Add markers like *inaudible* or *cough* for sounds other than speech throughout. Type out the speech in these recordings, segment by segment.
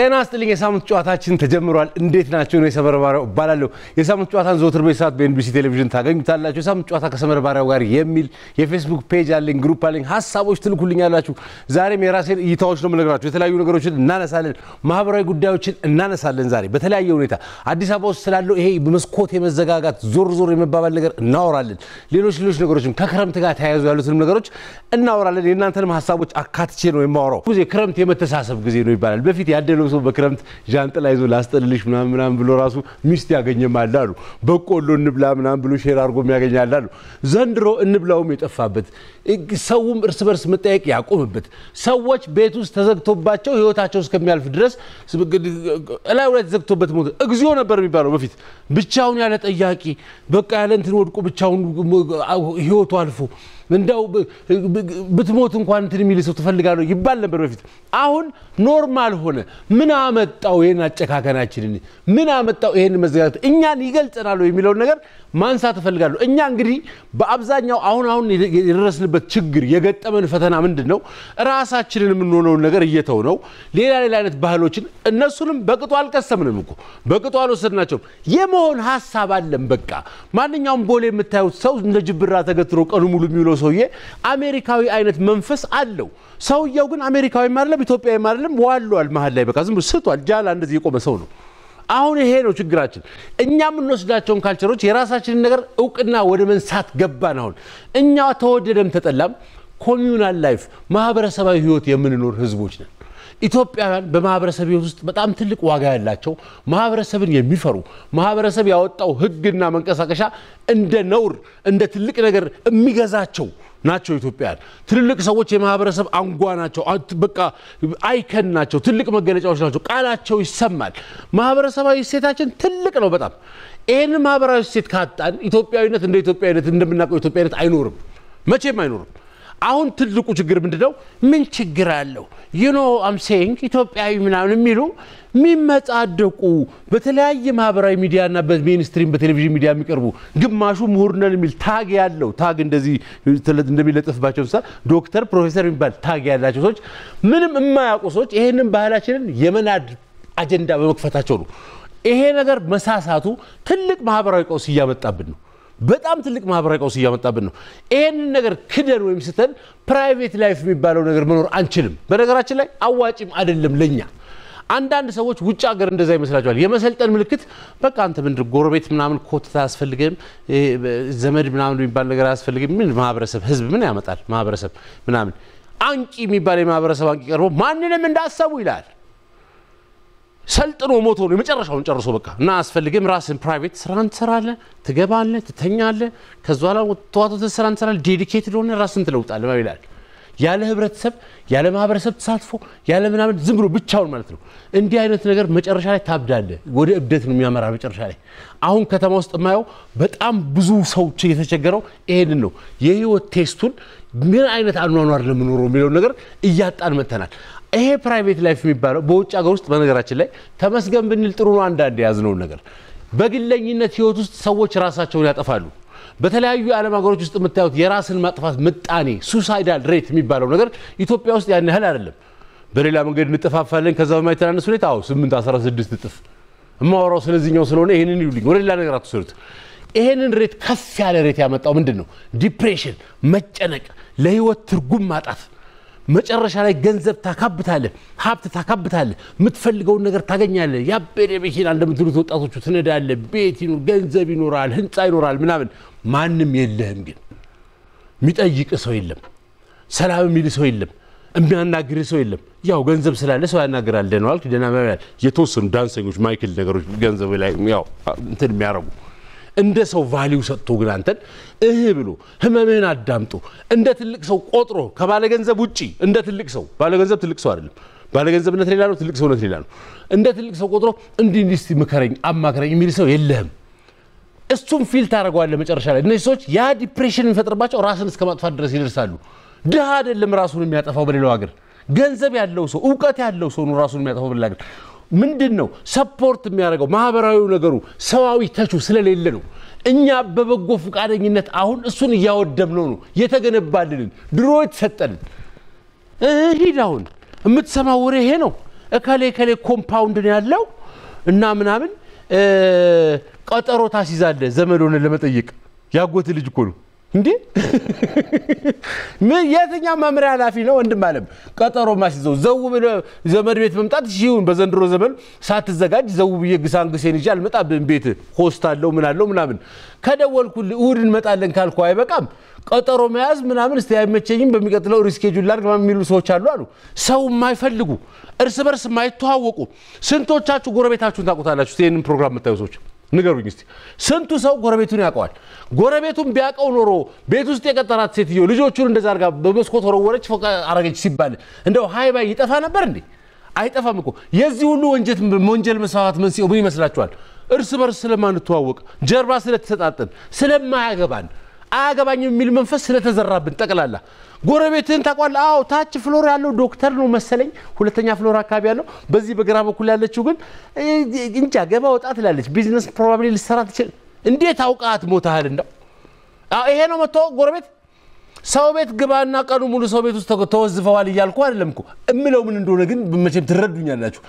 ጤና ስጥልኝ። የሳምንት ጨዋታችን ተጀምሯል። እንዴት ናቸው? ነው የሰመር ባሪያው እባላለሁ። የሳምንት ጨዋታን ዘወትር በዚህ ሰዓት በኤንቢሲ ቴሌቪዥን ታገኙታላችሁ። የሳምንት ጨዋታ ከሰመር ባሪያው ጋር የሚል የፌስቡክ ፔጅ አለኝ፣ ግሩፕ አለኝ። ሀሳቦች ትልኩልኝ ያላችሁ። ዛሬም የራሴን እይታዎች ነው የምነግራችሁ። የተለያዩ ነገሮችን እናነሳለን፣ ማህበራዊ ጉዳዮችን እናነሳለን። ዛሬ በተለያየ ሁኔታ አዲስ አበባ ውስጥ ስላለው ይሄ በመስኮት የመዘጋጋት ዞር ዞር የመባባል ነገር እናወራለን። ሌሎች ሌሎች ነገሮችም ከክረምት ጋር ተያይዞ ያሉትንም ነገሮች እናወራለን። የእናንተንም ሀሳቦች አካትቼ ነው የማወራው። ጊዜ ክረምት የመተሳሰብ ጊዜ ነው ይባላል። በፊት ያደለው በክረምት ዣንጥላ ይዞ ላስጠልልሽ ምናምን ምናምን ብሎ ራሱ ሚስት ያገኘማል አሉ። በቆሎ እንብላ ምናምን ብሎ ሼር አድርጎ ያገኛል አላሉ። ዘንድሮ እንብላውም የጠፋበት ሰውም እርስ በርስ መጠየቅ ያቆምበት ሰዎች ቤት ውስጥ ተዘግቶባቸው ህይወታቸው እስከሚያልፍ ድረስ ላይ ላይ ተዘግቶበት ሞት እግዚኦ ነበር የሚባለው በፊት። ብቻውን ያለ ጠያቂ በቃ ያለ እንትን ወድቆ ብቻውን ህይወቱ አልፎ እንዳው ብትሞት እንኳን እንትን የሚል ሰው ትፈልጋለሁ ይባል ነበር በፊት። አሁን ኖርማል ሆነ። ምን አመጣው ይህን አጨካከናችንን? ምን አመጣው ይህን መዘጋት? እኛን ይገልጸናል የሚለውን ነገር ማንሳት እፈልጋለሁ። እኛ እንግዲህ በአብዛኛው አሁን አሁን የደረስንበት የደረስንበት ችግር የገጠመን ፈተና ምንድን ነው? ራሳችንን የምንሆነውን ነገር እየተው ነው። ሌላ ሌላ አይነት ባህሎችን እነሱንም በቅጡ አልቀሰምንም እኮ በቅጡ አልወሰድናቸውም። የመሆን ሀሳብ አለን። በቃ ማንኛውም ቦሌ የምታዩት ሰው እንደ ጅብራ ተገትሮ ቀኑ ሙሉ የሚውለው ሰውዬ አሜሪካዊ አይነት መንፈስ አለው። ሰውየው ግን አሜሪካዊም አይደለም ኢትዮጵያዊም አይደለም፣ ዋሏል መሀል ላይ በቃ ዝም ስቷል። ጃላ እንደዚህ የቆመ ሰው ነው። አሁን ይሄ ነው ችግራችን። እኛ የምንወስዳቸውን ካልቸሮች የራሳችንን ነገር እውቅና ወደ መንሳት ገባን። አሁን እኛ ተወደደም ተጠላም ኮሚዩናል ላይፍ ማህበረሰባዊ ህይወት የምንኖር ህዝቦች ነን። ኢትዮጵያውያን በማህበረሰብ ህይወት ውስጥ በጣም ትልቅ ዋጋ ያላቸው ማህበረሰብን የሚፈሩ ማህበረሰብ ያወጣው ህግና መንቀሳቀሻ እንደ ነውር እንደ ትልቅ ነገር የሚገዛቸው ናቸው ኢትዮጵያን። ትልልቅ ሰዎች የማህበረሰብ አንጓ ናቸው። በቃ አይከን ናቸው። ትልቅ መገለጫዎች ናቸው። ቃላቸው ይሰማል። ማህበረሰባዊ እሴታችን ትልቅ ነው በጣም ይህን ማህበራዊ እሴት ካጣን ኢትዮጵያዊነት እንደ ኢትዮጵያዊነት እንደምናውቀው ኢትዮጵያዊነት አይኖርም፣ መቼም አይኖርም። አሁን ትልቁ ችግር ምንድነው? ምን ችግር አለው ዩኖ አምሴንግ ኢትዮጵያዊ ምናምን የሚሉ የሚመጻደቁ በተለያየ ማህበራዊ ሚዲያና በሜንስትሪም በቴሌቪዥን ሚዲያ የሚቀርቡ ግማሹ ምሁርነን የሚል ታግ ያለው ታግ እንደዚህ እንደሚለጥፍባቸው ሳ ዶክተር፣ ፕሮፌሰር የሚባል ታግ ያላቸው ሰዎች ምንም የማያውቁ ሰዎች ይህንን ባህላችንን የመናድ አጀንዳ በመክፈታቸው ነው። ይሄ ነገር መሳሳቱ ትልቅ ማህበራዊ ቀውስ እያመጣብን ነው። በጣም ትልቅ ማህበራዊ ቀውስ እያመጣብን ነው። ይህንን ነገር ክደን ወይም ስተን ፕራይቬት ላይፍ የሚባለው ነገር መኖር አንችልም። በነገራችን ላይ አዋጭም አይደለም ለኛ። አንዳንድ ሰዎች ውጭ ሀገር እንደዛ ይመስላቸዋል። የመሰልጠን ምልክት በቃ አንተ ምንድን ጎረቤት ምናምን ኮትታ አያስፈልግም፣ ዘመድ ምናምን የሚባል ነገር አያስፈልግም። ምን ማህበረሰብ ህዝብ ምን ያመጣል? ማህበረሰብ ምናምን አንቂ የሚባል የማህበረሰብ አንቂ ቀርቦ ማንንም እንዳሰቡ ይላል። ሰልጥኖ ሞቶ ነው የመጨረሻውን ጨርሶ በቃ እና አስፈልግም። ራስን ፕራይቬት ስራ ትሰራለህ፣ ትገባለ ትተኛለ ከዛ ኋላ ተዋቶ ስራ ትሰራለህ። ዴዲኬትድ ሆነ ራስን ትለውጣለ ይላል። ያለ ህብረተሰብ፣ ያለ ማህበረሰብ ተሳትፎ፣ ያለ ምናምን ዝም ብሎ ብቻውን ማለት ነው። እንዲህ አይነት ነገር መጨረሻ ላይ ታብዳለ ወደ እብደት ነው የሚያመራ መጨረሻ ላይ። አሁን ከተማ ውስጥ የማየው በጣም ብዙ ሰው የተቸገረው ይሄንን ነው። የህይወት ቴስቱን ምን አይነት አኗኗር ለምኖረው የሚለውን ነገር እያጣን መተናል ይሄ ፕራይቬት ላይፍ የሚባለው በውጭ ሀገር ውስጥ በነገራችን ላይ ተመስገን ብንል ጥሩ ነው። አንዳንድ የያዝነውን ነገር በግለኝነት ህይወት ውስጥ ሰዎች ራሳቸውን ያጠፋሉ። በተለያዩ የዓለም ሀገሮች ውስጥ የምታዩት የራስን ማጥፋት ምጣኔ ሱሳይዳል ሬት የሚባለው ነገር ኢትዮጵያ ውስጥ ያን ያህል አይደለም። በሌላ መንገድ እንጠፋፋለን። ከዛ በማይተናነስ ሁኔታ አዎ 8 16 እጥፍ እማወራው ስለዚህኛው ስለሆነ ይህንን ይሉኝ፣ ወደ ሌላ ነገር አትወስዱት። ይህንን ሬት ከፍ ያለ ሬት ያመጣው ምንድን ነው? ዲፕሬሽን፣ መጨነቅ፣ ለህይወት ትርጉም ማጣት መጨረሻ ላይ ገንዘብ ታካብታለ፣ ሀብት ታካብታለ፣ የምትፈልገውን ነገር ታገኛለ። ያበደ መኪና እንደምትሉት ወጣቶቹ ትነዳለ፣ ቤት ይኖር፣ ገንዘብ ይኖራል፣ ህንፃ ይኖራል ምናምን። ማንም የለህም ግን የሚጠይቅ ሰው የለም፣ ሰላም የሚል ሰው የለም፣ የሚያናግር ሰው የለም። ያው ገንዘብ ስላለ ሰው ያናግራል። ደህና ዋልክ፣ ደህና የተወሰኑ ዳንሰኞች፣ ማይክል ነገሮች ገንዘብ ላይ ያው እንትን የሚያረጉ እንደ ሰው ቫሊው ሰጥቶ ግን አንተን እህ ብሎ ህመምህን አዳምጦ እንደ ትልቅ ሰው ቆጥሮ ከባለገንዘብ ውጪ እንደ ትልቅ ሰው ባለገንዘብ ትልቅ ሰው አይደለም። ባለገንዘብነት ሌላ ነው፣ ትልቅ ሰውነት ሌላ ነው። እንደ ትልቅ ሰው ቆጥሮ እንዲህ እንዲህ እስቲ ምከረኝ፣ አማክረኝ የሚል ሰው የለህም። እሱም ፊል ታደርገዋለህ መጨረሻ ላይ። እነዚህ ሰዎች ያ ዲፕሬሽን የሚፈጥርባቸው ራስን እስከ ማጥፋት ድረስ ይደርሳሉ። ድሃ አይደለም ራሱን የሚያጠፋው በሌላው ሀገር፣ ገንዘብ ያለው ሰው እውቀት ያለው ሰው ነው ራሱን የሚያጠፋው በሌላ ሀገር። ምንድን ነው ሰፖርት የሚያደርገው ማህበራዊ ነገሩ ሰዋዊ ተቹ ስለሌለ ነው። እኛ በበጎ ፈቃደኝነት አሁን እሱን እያወደምነው ነው የተገነባልንን ድሮ የተሰጠንን ሂድ አሁን የምትሰማ ወሬ ይሄ ነው። እከሌ ከሌ ኮምፓውንድ ነው ያለው እና ምናምን ቀጠሮ ታስይዛለህ ዘመዶንን ለመጠየቅ ያጎት ልጅ እኮ ነው። እንዴ የትኛው መምሪያ ኃላፊ ነው ወንድም አለም ቀጠሮ ማስይዘው ዘው ዘመድ ቤት መምጣት ይሁን በዘንድሮ ዘመን ሳትዘጋጅ ዘው ብዬ ግሳንግሴን ይዤ አልመጣብህም ቤት ሆስት አለው ምን አለው ምናምን ከደወልኩልህ እሑድ እንመጣለን ካልኩ አይበቃም ቀጠሮ መያዝ ምናምን እስቲ አይመቸኝም በሚቀጥለው ሪስኬጁል ላድርግ የሚሉ ሰዎች አሉ አሉ ሰው የማይፈልጉ እርስ በርስ የማይተዋወቁ ስንቶቻችሁ ጎረቤታችሁን ታውቁታላችሁ ይህንን ፕሮግራም የምታዩ ሰዎች ንገሩኝ እስቲ። ስንቱ ሰው ጎረቤቱን ያውቀዋል? ጎረቤቱን ቢያውቀው ኖሮ ቤት ውስጥ የቀጠራት ሴትዮ ልጆቹን እንደዛ አርጋ በመስኮት ወረወረች፣ ፎቅ አረገች ሲባል እንደው ሀይ ባይ ይጠፋ ነበር እንዴ? አይጠፋም እኮ። የዚህ ሁሉ ወንጀል መስፋፋት መንስኤው ምን ይመስላችኋል? እርስ በርስ ስለማንተዋወቅ፣ ጀርባ ስለተሰጣጠን፣ ስለማያገባን አያገባኝ የሚል መንፈስ ስለተዘራብን ጠቅላላ ጎረቤትህን ታውቋለህ? አዎ፣ ታች ፍሎር ያለው ዶክተር ነው መሰለኝ፣ ሁለተኛ ፍሎር አካባቢ ያለው። በዚህ በግራ በኩል ያለችው ግን እንጃ ገባ ወጣ ትላለች። ቢዝነስ ፕሮባብሊ ልትሰራ ትችል። እንዴት አውቃት ሞታህል? እንደው ይሄ ነው መታወቅ ጎረቤት ሰው ቤት ግባና ቀኑ ሙሉ ሰው ቤት ውስጥ ተወዝፈዋል እያልኩ አይደለም እኮ እምለው። ምን እንደሆነ ግን መቼም ትረዱኛላችሁ።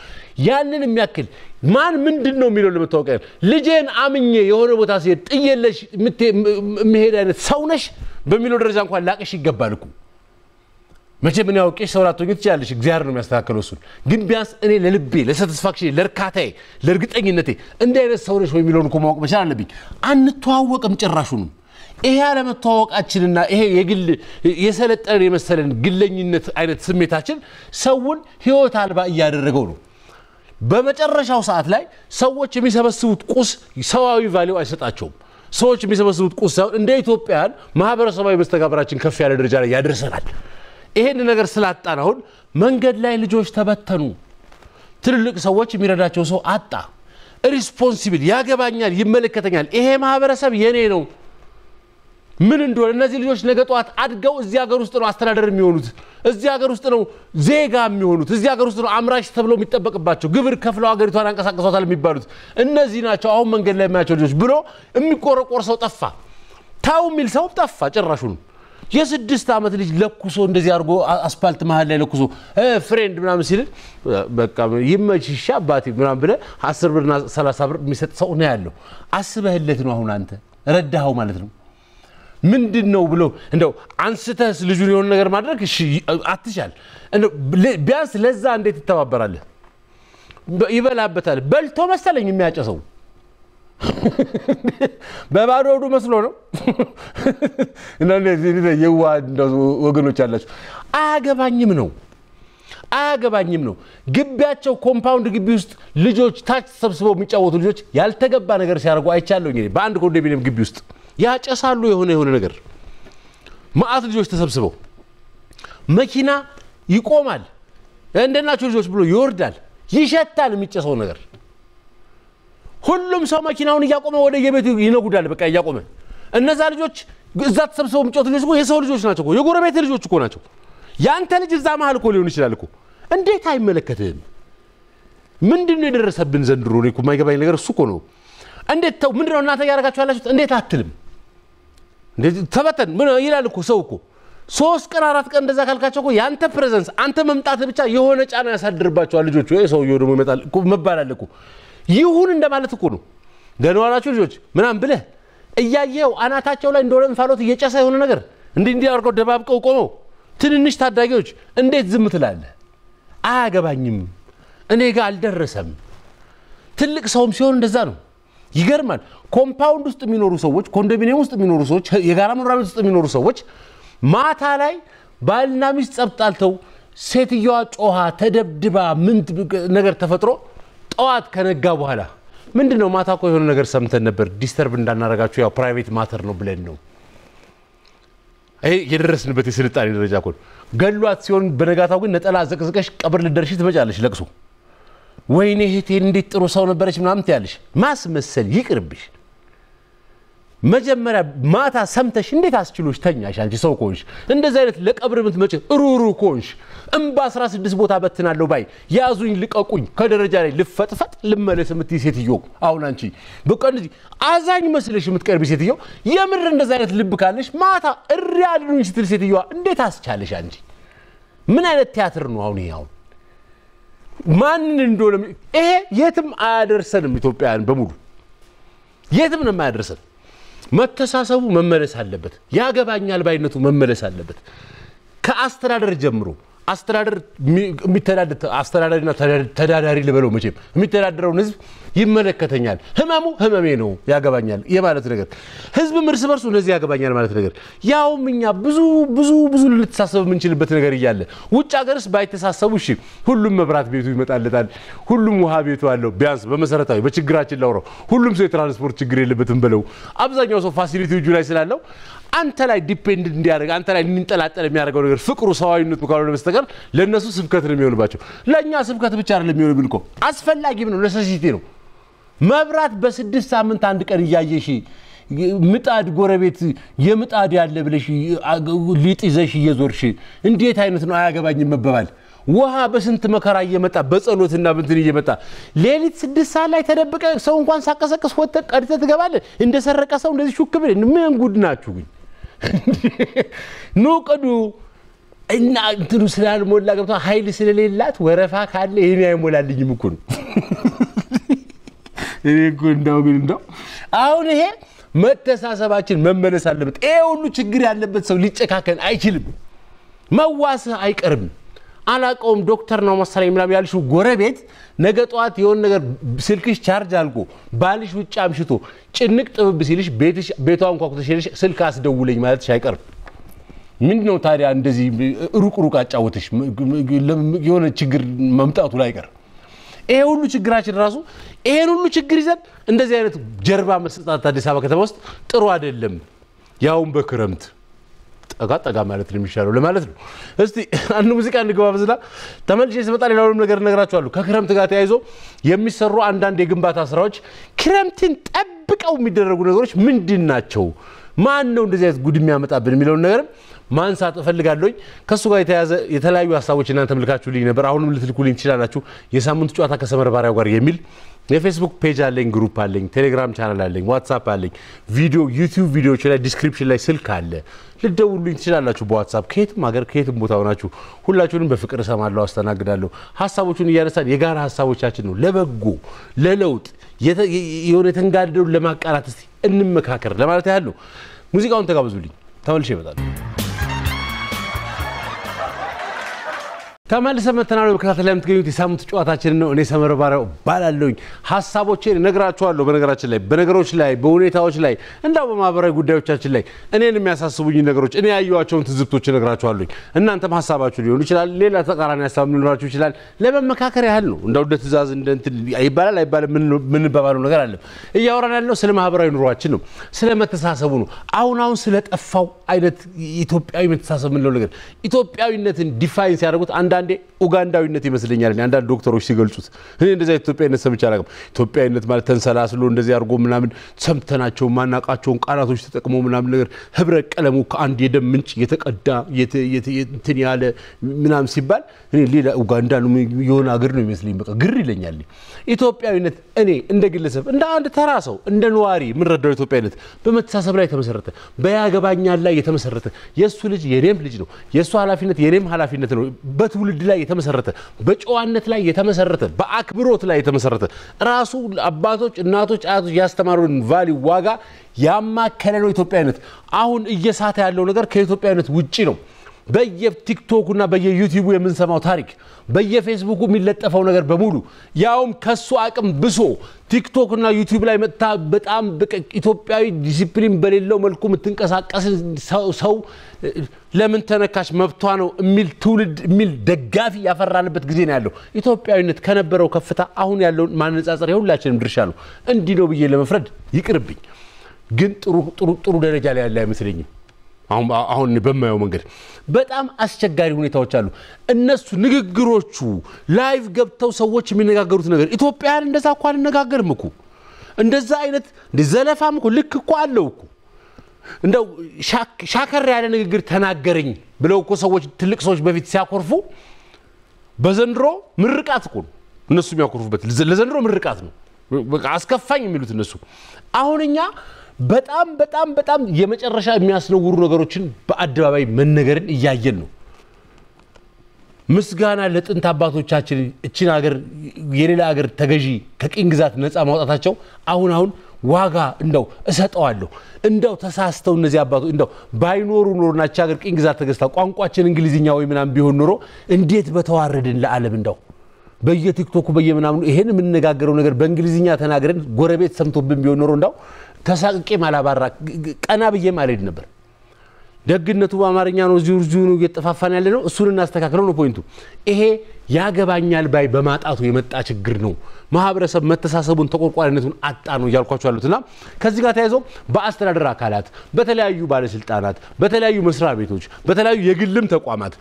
ያንን የሚያክል ማን ምንድን ነው የሚለው ለመታወቂያ ልጄን አምኜ የሆነ ቦታ ሲሄድ ጥየለሽ የምሄድ አይነት ሰው ነሽ በሚለው ደረጃ እንኳን ላቅሽ ይገባል እኮ። መቼም እኔ አውቄሽ ሰው ላትሆኚ ትችያለሽ። እግዚአብሔር ነው የሚያስተካክለው እሱን። ግን ቢያንስ እኔ ለልቤ፣ ለሳቲስፋክሽን፣ ለእርካታዬ፣ ለእርግጠኝነቴ እንዲህ አይነት ሰው ነሽ ወይ የሚለውን እኮ ማወቅ መቻል አለብኝ። አንተዋወቅም ጭራሹንም። ይሄ አለመተዋወቃችንና ይሄ የግል የሰለጠነን የመሰለን ግለኝነት አይነት ስሜታችን ሰውን ህይወት አልባ እያደረገው ነው። በመጨረሻው ሰዓት ላይ ሰዎች የሚሰበስቡት ቁስ ሰዋዊ ቫሊው አይሰጣቸውም። ሰዎች የሚሰበስቡት ቁስ ሳይሆን እንደ ኢትዮጵያን ማህበረሰባዊ መስተጋብራችን ከፍ ያለ ደረጃ ላይ ያደርሰናል። ይሄን ነገር ስላጣን አሁን መንገድ ላይ ልጆች ተበተኑ። ትልልቅ ሰዎች የሚረዳቸው ሰው አጣ። ሪስፖንሲብል ያገባኛል፣ ይመለከተኛል፣ ይሄ ማህበረሰብ የኔ ነው ምን እንደሆነ እነዚህ ልጆች ነገ ጠዋት አድገው እዚህ ሀገር ውስጥ ነው አስተዳደር የሚሆኑት፣ እዚህ ሀገር ውስጥ ነው ዜጋ የሚሆኑት፣ እዚህ ሀገር ውስጥ ነው አምራች ተብሎ የሚጠበቅባቸው ግብር ከፍለው ሀገሪቷን አንቀሳቀሷታል የሚባሉት እነዚህ ናቸው አሁን መንገድ ላይ የሚያቸው ልጆች ብሎ የሚቆረቆር ሰው ጠፋ። ታው የሚል ሰው ጠፋ ጭራሹን። የስድስት ዓመት ልጅ ለኩሶ እንደዚህ አድርጎ አስፓልት መሀል ላይ ለኩሶ ፍሬንድ ምናምን ሲል በቃ ይመችሻ አባቴ ምናምን ብለህ አስር ብርና ሰላሳ ብር የሚሰጥ ሰው ነው ያለው። አስበህለት ነው አሁን አንተ ረዳኸው ማለት ነው። ምንድን ነው ብሎ እንደው አንስተህስ ልጁን የሆነ ነገር ማድረግ አትቻል። ቢያንስ ለዛ እንዴት ትተባበራለህ? ይበላበታል። በልቶ መሰለኝ የሚያጨሰው *laughs* በባዶ ወዱ መስሎ ነው *laughs* እና የዋ ወገኖች አላችሁ። አያገባኝም ነው አያገባኝም ነው። ግቢያቸው ኮምፓውንድ ግቢ ውስጥ ልጆች ታች ተሰብስበው የሚጫወቱ ልጆች ያልተገባ ነገር ሲያደርጉ አይቻለሁ። እንግዲህ በአንድ ኮንዶሚኒየም ግቢ ውስጥ ያጨሳሉ። የሆነ የሆነ ነገር ማአት ልጆች ተሰብስበው መኪና ይቆማል። እንደናቸው ልጆች ብሎ ይወርዳል። ይሸታል የሚጨሰው ነገር ሁሉም ሰው መኪናውን እያቆመ ወደ የቤቱ ይነጉዳል። በቃ እያቆመ እነዛ ልጆች እዛ ተሰብስበው ምጮት ልጆች እኮ የሰው ልጆች ናቸው እኮ የጎረቤት ልጆች እኮ ናቸው። ያንተ ልጅ እዛ መሀል እኮ ሊሆን ይችላል እኮ እንዴት አይመለከትህም? ምንድን ነው የደረሰብን ዘንድሮ? እኔ እኮ የማይገባኝ ነገር እሱ እኮ ነው። እንዴት ተው፣ ምንድን ነው እናንተ እያደረጋችሁ ያላችሁት? እንዴት አትልም? ተበተን ምን ይላል እኮ ሰው እኮ ሶስት ቀን አራት ቀን እንደዛ ካልካቸው እኮ የአንተ ፕሬዘንስ አንተ መምጣት ብቻ የሆነ ጫና ያሳድርባቸዋል ልጆቹ። ሰውየው ደግሞ ይመጣል መባላል እኮ ይሁን እንደማለት እኮ ነው። ደህና ዋላችሁ ልጆች ምናምን ብለህ እያየው አናታቸው ላይ እንደሆነ እንፋሎት እየጨሰ የሆነ ነገር እንዲህ እንዲህ አድርገው ደባብቀው ቆመው ትንንሽ ታዳጊዎች እንዴት ዝም ትላለህ? አያገባኝም፣ እኔ ጋር አልደረሰም። ትልቅ ሰውም ሲሆን እንደዛ ነው። ይገርማል። ኮምፓውንድ ውስጥ የሚኖሩ ሰዎች፣ ኮንዶሚኒየም ውስጥ የሚኖሩ ሰዎች፣ የጋራ መኖሪያ ቤት ውስጥ የሚኖሩ ሰዎች ማታ ላይ ባልና ሚስት ጸብ ጣልተው ሴትየዋ ጮሃ ተደብድባ ምን ነገር ተፈጥሮ ጠዋት ከነጋ በኋላ ምንድን ነው ማታ እኮ የሆነ ነገር ሰምተን ነበር፣ ዲስተርብ እንዳናረጋችሁ ያው ፕራይቬት ማተር ነው ብለን ነው የደረስንበት የስልጣኔ ደረጃ ኮን ገሏት ሲሆን በነጋታው ግን ነጠላ ዘቅዝቀሽ ቀብር ልደርሽ ትመጫለሽ ለቅሶ። ወይኔ እህቴ እንዴት ጥሩ ሰው ነበረች ምናምን ትያለሽ። ማስመሰል ይቅርብሽ። መጀመሪያ ማታ ሰምተሽ እንዴት አስችሎሽ ተኛሽ? አንቺ ሰው ከሆንሽ እንደዚህ አይነት ለቀብር ምትመጭ ሩሩ ከሆንሽ እምባ 16 ቦታ በትናለሁ ባይ ያዙኝ ልቀቁኝ ከደረጃ ላይ ልፈጥፈጥ ልመለስ የምትይ ሴትዮ አሁን አንቺ በቃ እንደዚህ አዛኝ መስለሽ የምትቀርቢ ሴትዮ የምር እንደዚህ አይነት ልብ ካለሽ ማታ እሪ አድኑኝ ስትል ሴትዮዋ እንዴት አስቻለሽ አንቺ? ምን አይነት ቲያትር ነው አሁን ይሄ አሁን ማንን እንደሆነ ይሄ የትም አያደርሰንም። ኢትዮጵያውያን በሙሉ የትም ነው የማያደርሰን። መተሳሰቡ መመለስ አለበት። ያገባኛል ባይነቱ መመለስ አለበት ከአስተዳደር ጀምሮ አስተዳደር የሚተዳደር አስተዳዳሪና ተዳዳሪ ልበለው መቼም የሚተዳደረውን ህዝብ ይመለከተኛል፣ ህመሙ ህመሜ ነው ያገባኛል የማለት ነገር፣ ህዝብም እርስ በርሱ እንደዚህ ያገባኛል ማለት ነገር። ያውም እኛ ብዙ ብዙ ብዙ ልንተሳሰብ የምንችልበት ነገር እያለ ውጭ ሀገርስ ባይተሳሰቡ እሺ፣ ሁሉም መብራት ቤቱ ይመጣለታል፣ ሁሉም ውሃ ቤቱ አለው። ቢያንስ በመሰረታዊ በችግራችን ላውረው ሁሉም ሰው የትራንስፖርት ችግር የለበትም ብለው አብዛኛው ሰው ፋሲሊቲ እጁ ላይ ስላለው አንተ ላይ ዲፔንድ እንዲያደርግ አንተ ላይ እንዲንጠላጠል የሚያደርገው ነገር ፍቅሩ ሰዋዊነቱ ካልሆነ በስተቀር ለእነሱ ስብከት ነው የሚሆንባቸው። ለእኛ ስብከት ብቻ አይደለም የሚሆንብን እኮ አስፈላጊም ነው፣ ነሰሲቲ ነው። መብራት በስድስት ሳምንት አንድ ቀን እያየሽ ምጣድ ጎረቤት የምጣድ ያለ ብለሽ ሊጥ ይዘሽ እየዞርሽ እንዴት አይነት ነው አያገባኝ መበባል። ውሃ በስንት መከራ እየመጣ በጸሎትና ብንትን እየመጣ ሌሊት ስድስት ሰዓት ላይ ተደብቀ ሰው እንኳን ሳቀሰቅስ ወጥተ ቀድተ ትገባለ እንደሰረቀ ሰው እንደዚህ ሹክ ብል ምን ጉድ ናችሁ ግን? ኑ እና እንትኑ ስላልሞላ ገብቷ ኃይል ስለሌላት ወረፋ ካለ ይሄን አይሞላልኝም እኮ ነው። እኔ እኮ እንዳው ግን እንዳው አሁን ይሄ መተሳሰባችን መመለስ አለበት። ይሄ ሁሉ ችግር ያለበት ሰው ሊጨካከን አይችልም። መዋስህ አይቀርም። አላቀውም ዶክተር ነው መሰለኝ ምናምን ያልሽው ጎረቤት ነገ ጠዋት የሆን ነገር ስልክሽ ቻርጅ አልቆ ባልሽ ውጭ አምሽቶ ጭንቅ ጥብብ ሲልሽ ቤቷ እንኳ ኩተሽልሽ ስልክ አስደውለኝ ማለት አይቀርም። ምንድ ነው ታዲያ እንደዚህ ሩቅ ሩቅ አጫወትሽ የሆነ ችግር መምጣቱ ላይ ቀር ይሄ ሁሉ ችግራችን ራሱ ይሄን ሁሉ ችግር ይዘን እንደዚህ አይነት ጀርባ መሰጣት አዲስ አበባ ከተማ ውስጥ ጥሩ አይደለም። ያውን በክረምት ጠጋ ጠጋ ማለት ነው የሚሻለው ለማለት ነው። እስቲ አንድ ሙዚቃ እንግባ ብዝና ተመልሼ ስመጣ ሌላውንም ነገር እነግራችኋለሁ። ከክረምት ጋር ተያይዞ የሚሰሩ አንዳንድ የግንባታ ስራዎች ክረምትን ጠብቀው የሚደረጉ ነገሮች ምንድን ናቸው? ማን ነው እንደዚህ አይነት ጉድ የሚያመጣብን የሚለውን ነገርም ማንሳት እፈልጋለኝ። ከእሱ ጋር የተያዘ የተለያዩ ሀሳቦች እናንተ ልኝ ነበር። አሁንም ልትልኩልኝ ትችላላችሁ። የሳምንቱ ጨዋታ ከሰመር ባሪያው ጋር የሚል የፌስቡክ ፔጅ አለኝ፣ ግሩፕ አለኝ፣ ቴሌግራም ቻናል አለኝ፣ ዋትሳፕ አለኝ፣ ቪዲዮ ዩቲዩብ ቪዲዮዎች ላይ ዲስክሪፕሽን ላይ ስልክ አለ። ልደውሉኝ ትችላላችሁ። በዋትሳፕ ከየትም ሀገር ከየትም ቦታ ሆናችሁ ሁላችሁንም በፍቅር እሰማለሁ፣ አስተናግዳለሁ። ሀሳቦቹን እያነሳን የጋራ ሀሳቦቻችን ነው ለበጎ ለለውጥ የሆነ የተንጋደዱ ለማቃላት እስቲ እንመካከር ለማለት ያህል ነው። ሙዚቃውን ተጋብዙልኝ፣ ተመልሼ ይመጣል። ተመልሰ መተናል። በመከታተል ላይ የምትገኙት የሳምንቱ ጨዋታችን ነው። እኔ ሰመረ ባሪያው ባላለሁኝ ሀሳቦቼን እነግራችኋለሁ። በነገራችን ላይ በነገሮች ላይ በሁኔታዎች ላይ እንዳው በማህበራዊ ጉዳዮቻችን ላይ እኔን የሚያሳስቡኝ ነገሮች እኔ ያየኋቸውን ትዝብቶች እነግራችኋለሁኝ። እናንተም ሀሳባችሁ ሊሆኑ ይችላል፣ ሌላ ተቃራኒ ሀሳብ ሊኖራችሁ ይችላል። ለመመካከር ያህል ነው። እንዳው እንደ ትእዛዝ ይባላል አይባልም የምንባባለው ነገር አለ። እያወራን ያለው ስለ ማህበራዊ ኑሯችን ነው፣ ስለ መተሳሰቡ ነው። አሁን አሁን ስለጠፋው አይነት ኢትዮጵያዊ መተሳሰብ ምንለው ነገር ኢትዮጵያዊነትን ዲፋይን ሲያደርጉት አንዳ አንዳንዴ ኡጋንዳዊነት ይመስለኛል አንዳንድ ዶክተሮች ሲገልጹት። እኔ እንደዚ ኢትዮጵያዊነት ሰምቼ አላውቅም። ኢትዮጵያዊነት ማለት ተንሰላስሎ እንደዚህ አድርጎ ምናምን ሰምተናቸው ማናቃቸውን ቃላቶች ተጠቅሞ ምናምን ነገር ህብረ ቀለሙ ከአንድ የደም ምንጭ የተቀዳ እንትን ያለ ምናምን ሲባል እኔ ሌላ ኡጋንዳ የሆነ አገር ነው ይመስለኝ። በቃ ግር ይለኛል። ኢትዮጵያዊነት እኔ እንደ ግለሰብ እንደ አንድ ተራ ሰው እንደ ነዋሪ የምንረዳው ኢትዮጵያዊነት በመተሳሰብ ላይ የተመሰረተ በያገባኛል ላይ የተመሰረተ የእሱ ልጅ የኔም ልጅ ነው፣ የእሱ ኃላፊነት የኔም ኃላፊነት ነው፣ በትውልድ ላይ የተመሰረተ በጨዋነት ላይ የተመሰረተ በአክብሮት ላይ የተመሰረተ ራሱ አባቶች፣ እናቶች፣ አያቶች ያስተማሩን ቫሊ ዋጋ ያማከለ ነው ኢትዮጵያዊነት። አሁን እየሳተ ያለው ነገር ከኢትዮጵያዊነት ውጭ ነው። በየቲክቶኩና በየዩቲዩቡ የምንሰማው ታሪክ በየፌስቡኩ የሚለጠፈው ነገር በሙሉ ያውም ከሱ አቅም ብሶ ቲክቶክና ዩቲዩብ ላይ መጥታ በጣም ኢትዮጵያዊ ዲሲፕሊን በሌለው መልኩ የምትንቀሳቀስ ሰው ለምን ተነካሽ? መብቷ ነው የሚል ትውልድ የሚል ደጋፊ ያፈራንበት ጊዜ ነው ያለው። ኢትዮጵያዊነት ከነበረው ከፍታ አሁን ያለውን ማነጻጸር የሁላችንም ድርሻ ነው። እንዲህ ነው ብዬ ለመፍረድ ይቅርብኝ። ግን ጥሩ ጥሩ ደረጃ ላይ ያለ አይመስለኝም። አሁን በማየው መንገድ በጣም አስቸጋሪ ሁኔታዎች አሉ። እነሱ ንግግሮቹ ላይቭ ገብተው ሰዎች የሚነጋገሩት ነገር ኢትዮጵያን እንደዛ እኮ አልነጋገርም እኮ እንደዛ አይነት ዘለፋም እኮ ልክ እኮ አለው እኮ እንደው ሻከር ያለ ንግግር ተናገረኝ ብለው እኮ ሰዎች ትልቅ ሰዎች በፊት ሲያኮርፉ በዘንድሮ ምርቃት እኮ ነው እነሱ የሚያኮርፉበት። ለዘንድሮ ምርቃት ነው አስከፋኝ የሚሉት እነሱ አሁን እኛ በጣም በጣም በጣም የመጨረሻ የሚያስነውሩ ነገሮችን በአደባባይ መነገርን እያየን ነው። ምስጋና ለጥንት አባቶቻችን እችን ሀገር የሌላ ሀገር ተገዢ ከቅኝ ግዛት ነፃ ማውጣታቸው አሁን አሁን ዋጋ እንደው እሰጠዋለሁ እንደው ተሳስተው እነዚህ አባቶ እንደው ባይኖሩ ኖሮ ናቸ ሀገር ቅኝ ግዛት ተገዝታ ቋንቋችን እንግሊዝኛ ወይ ምናምን ቢሆን ኖሮ እንዴት በተዋረድን ለዓለም እንደው በየቲክቶኩ በየምናምኑ ይሄን የምንነጋገረው ነገር በእንግሊዝኛ ተናግረን ጎረቤት ሰምቶብን ቢሆን ኖሮ እንዳው ተሳቅቄ ማላባራ ቀና ብዬ ማልሄድ ነበር። ደግነቱ በአማርኛ ነው። እዚሁ እዚሁ ነው እየጠፋፋን ያለ ነው። እሱን እናስተካክለው ነው ፖይንቱ። ይሄ ያገባኛል ባይ በማጣቱ የመጣ ችግር ነው። ማህበረሰብ መተሳሰቡን ተቆርቋሪነቱን አጣ ነው እያልኳቸው ያሉትና ከዚህ ጋር ተያይዞ በአስተዳደር አካላት፣ በተለያዩ ባለስልጣናት፣ በተለያዩ መስሪያ ቤቶች፣ በተለያዩ የግልም ተቋማት፣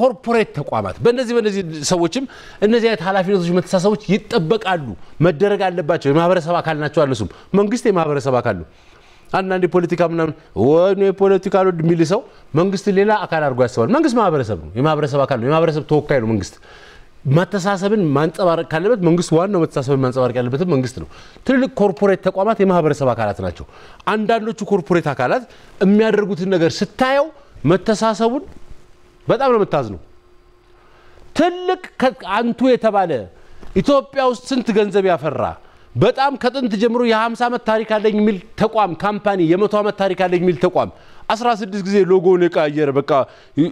ኮርፖሬት ተቋማት በእነዚህ በእነዚህ ሰዎችም እነዚህ አይነት ኃላፊነቶች፣ መተሳሰቦች ይጠበቃሉ፣ መደረግ አለባቸው። የማህበረሰብ አካል ናቸው። አለሱም መንግስት የማህበረሰብ አካል ነው። አንዳንድ የፖለቲካ ምናምን ወይ የፖለቲካ ሎድ የሚል ሰው መንግስት ሌላ አካል አድርጎ ያስባል። መንግስት ማህበረሰብ ነው፣ የማህበረሰብ አካል ነው፣ የማህበረሰብ ተወካይ ነው። መንግስት መተሳሰብን ማንጸባረቅ ካለበት መንግስት ዋናው መተሳሰብን ማንጸባረቅ ያለበትም መንግስት ነው። ትልልቅ ኮርፖሬት ተቋማት የማህበረሰብ አካላት ናቸው። አንዳንዶቹ ኮርፖሬት አካላት የሚያደርጉትን ነገር ስታየው መተሳሰቡን በጣም ነው የምታዝነው። ትልቅ አንቱ የተባለ ኢትዮጵያ ውስጥ ስንት ገንዘብ ያፈራ በጣም ከጥንት ጀምሮ የ50 ዓመት ታሪክ አለኝ የሚል ተቋም ካምፓኒ፣ የ100 ዓመት ታሪክ አለኝ የሚል ተቋም 16 ጊዜ ሎጎውን የቀያየረ በቃ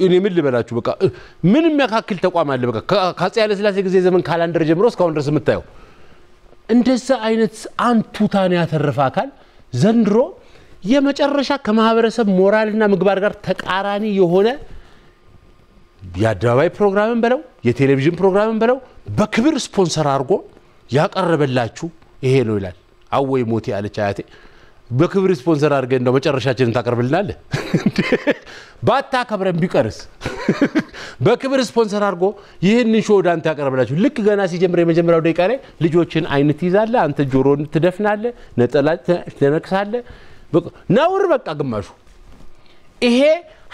እኔ ምን ልበላችሁ፣ በቃ ምን የሚያካክል ተቋም አለ? በቃ ከአፄ ኃይለሥላሴ ጊዜ ዘመን ካላንደር ጀምሮ እስካሁን ድረስ የምታየው እንደዛ አይነት አንቱታን ያተረፈ አካል ዘንድሮ የመጨረሻ ከማህበረሰብ ሞራልና ምግባር ጋር ተቃራኒ የሆነ የአደባባይ ፕሮግራምን በለው የቴሌቪዥን ፕሮግራምን በለው በክብር ስፖንሰር አድርጎ ያቀረበላችሁ ይሄ ነው ይላል። አወይ ሞቴ አለች አያቴ። በክብር ስፖንሰር አድርገን እንደው መጨረሻችንን ባታ ባታከብረን ቢቀርስ በክብር ስፖንሰር አድርጎ ይህንን ሾ ወደ አንተ ያቀረብላችሁ። ልክ ገና ሲጀምር የመጀመሪያው ደቂቃ ላይ ልጆችን አይን ትይዛለ አንተ ጆሮን ትደፍናለህ፣ ነጠላ ትነክሳለህ። ነውር በቃ ግማሹ ይሄ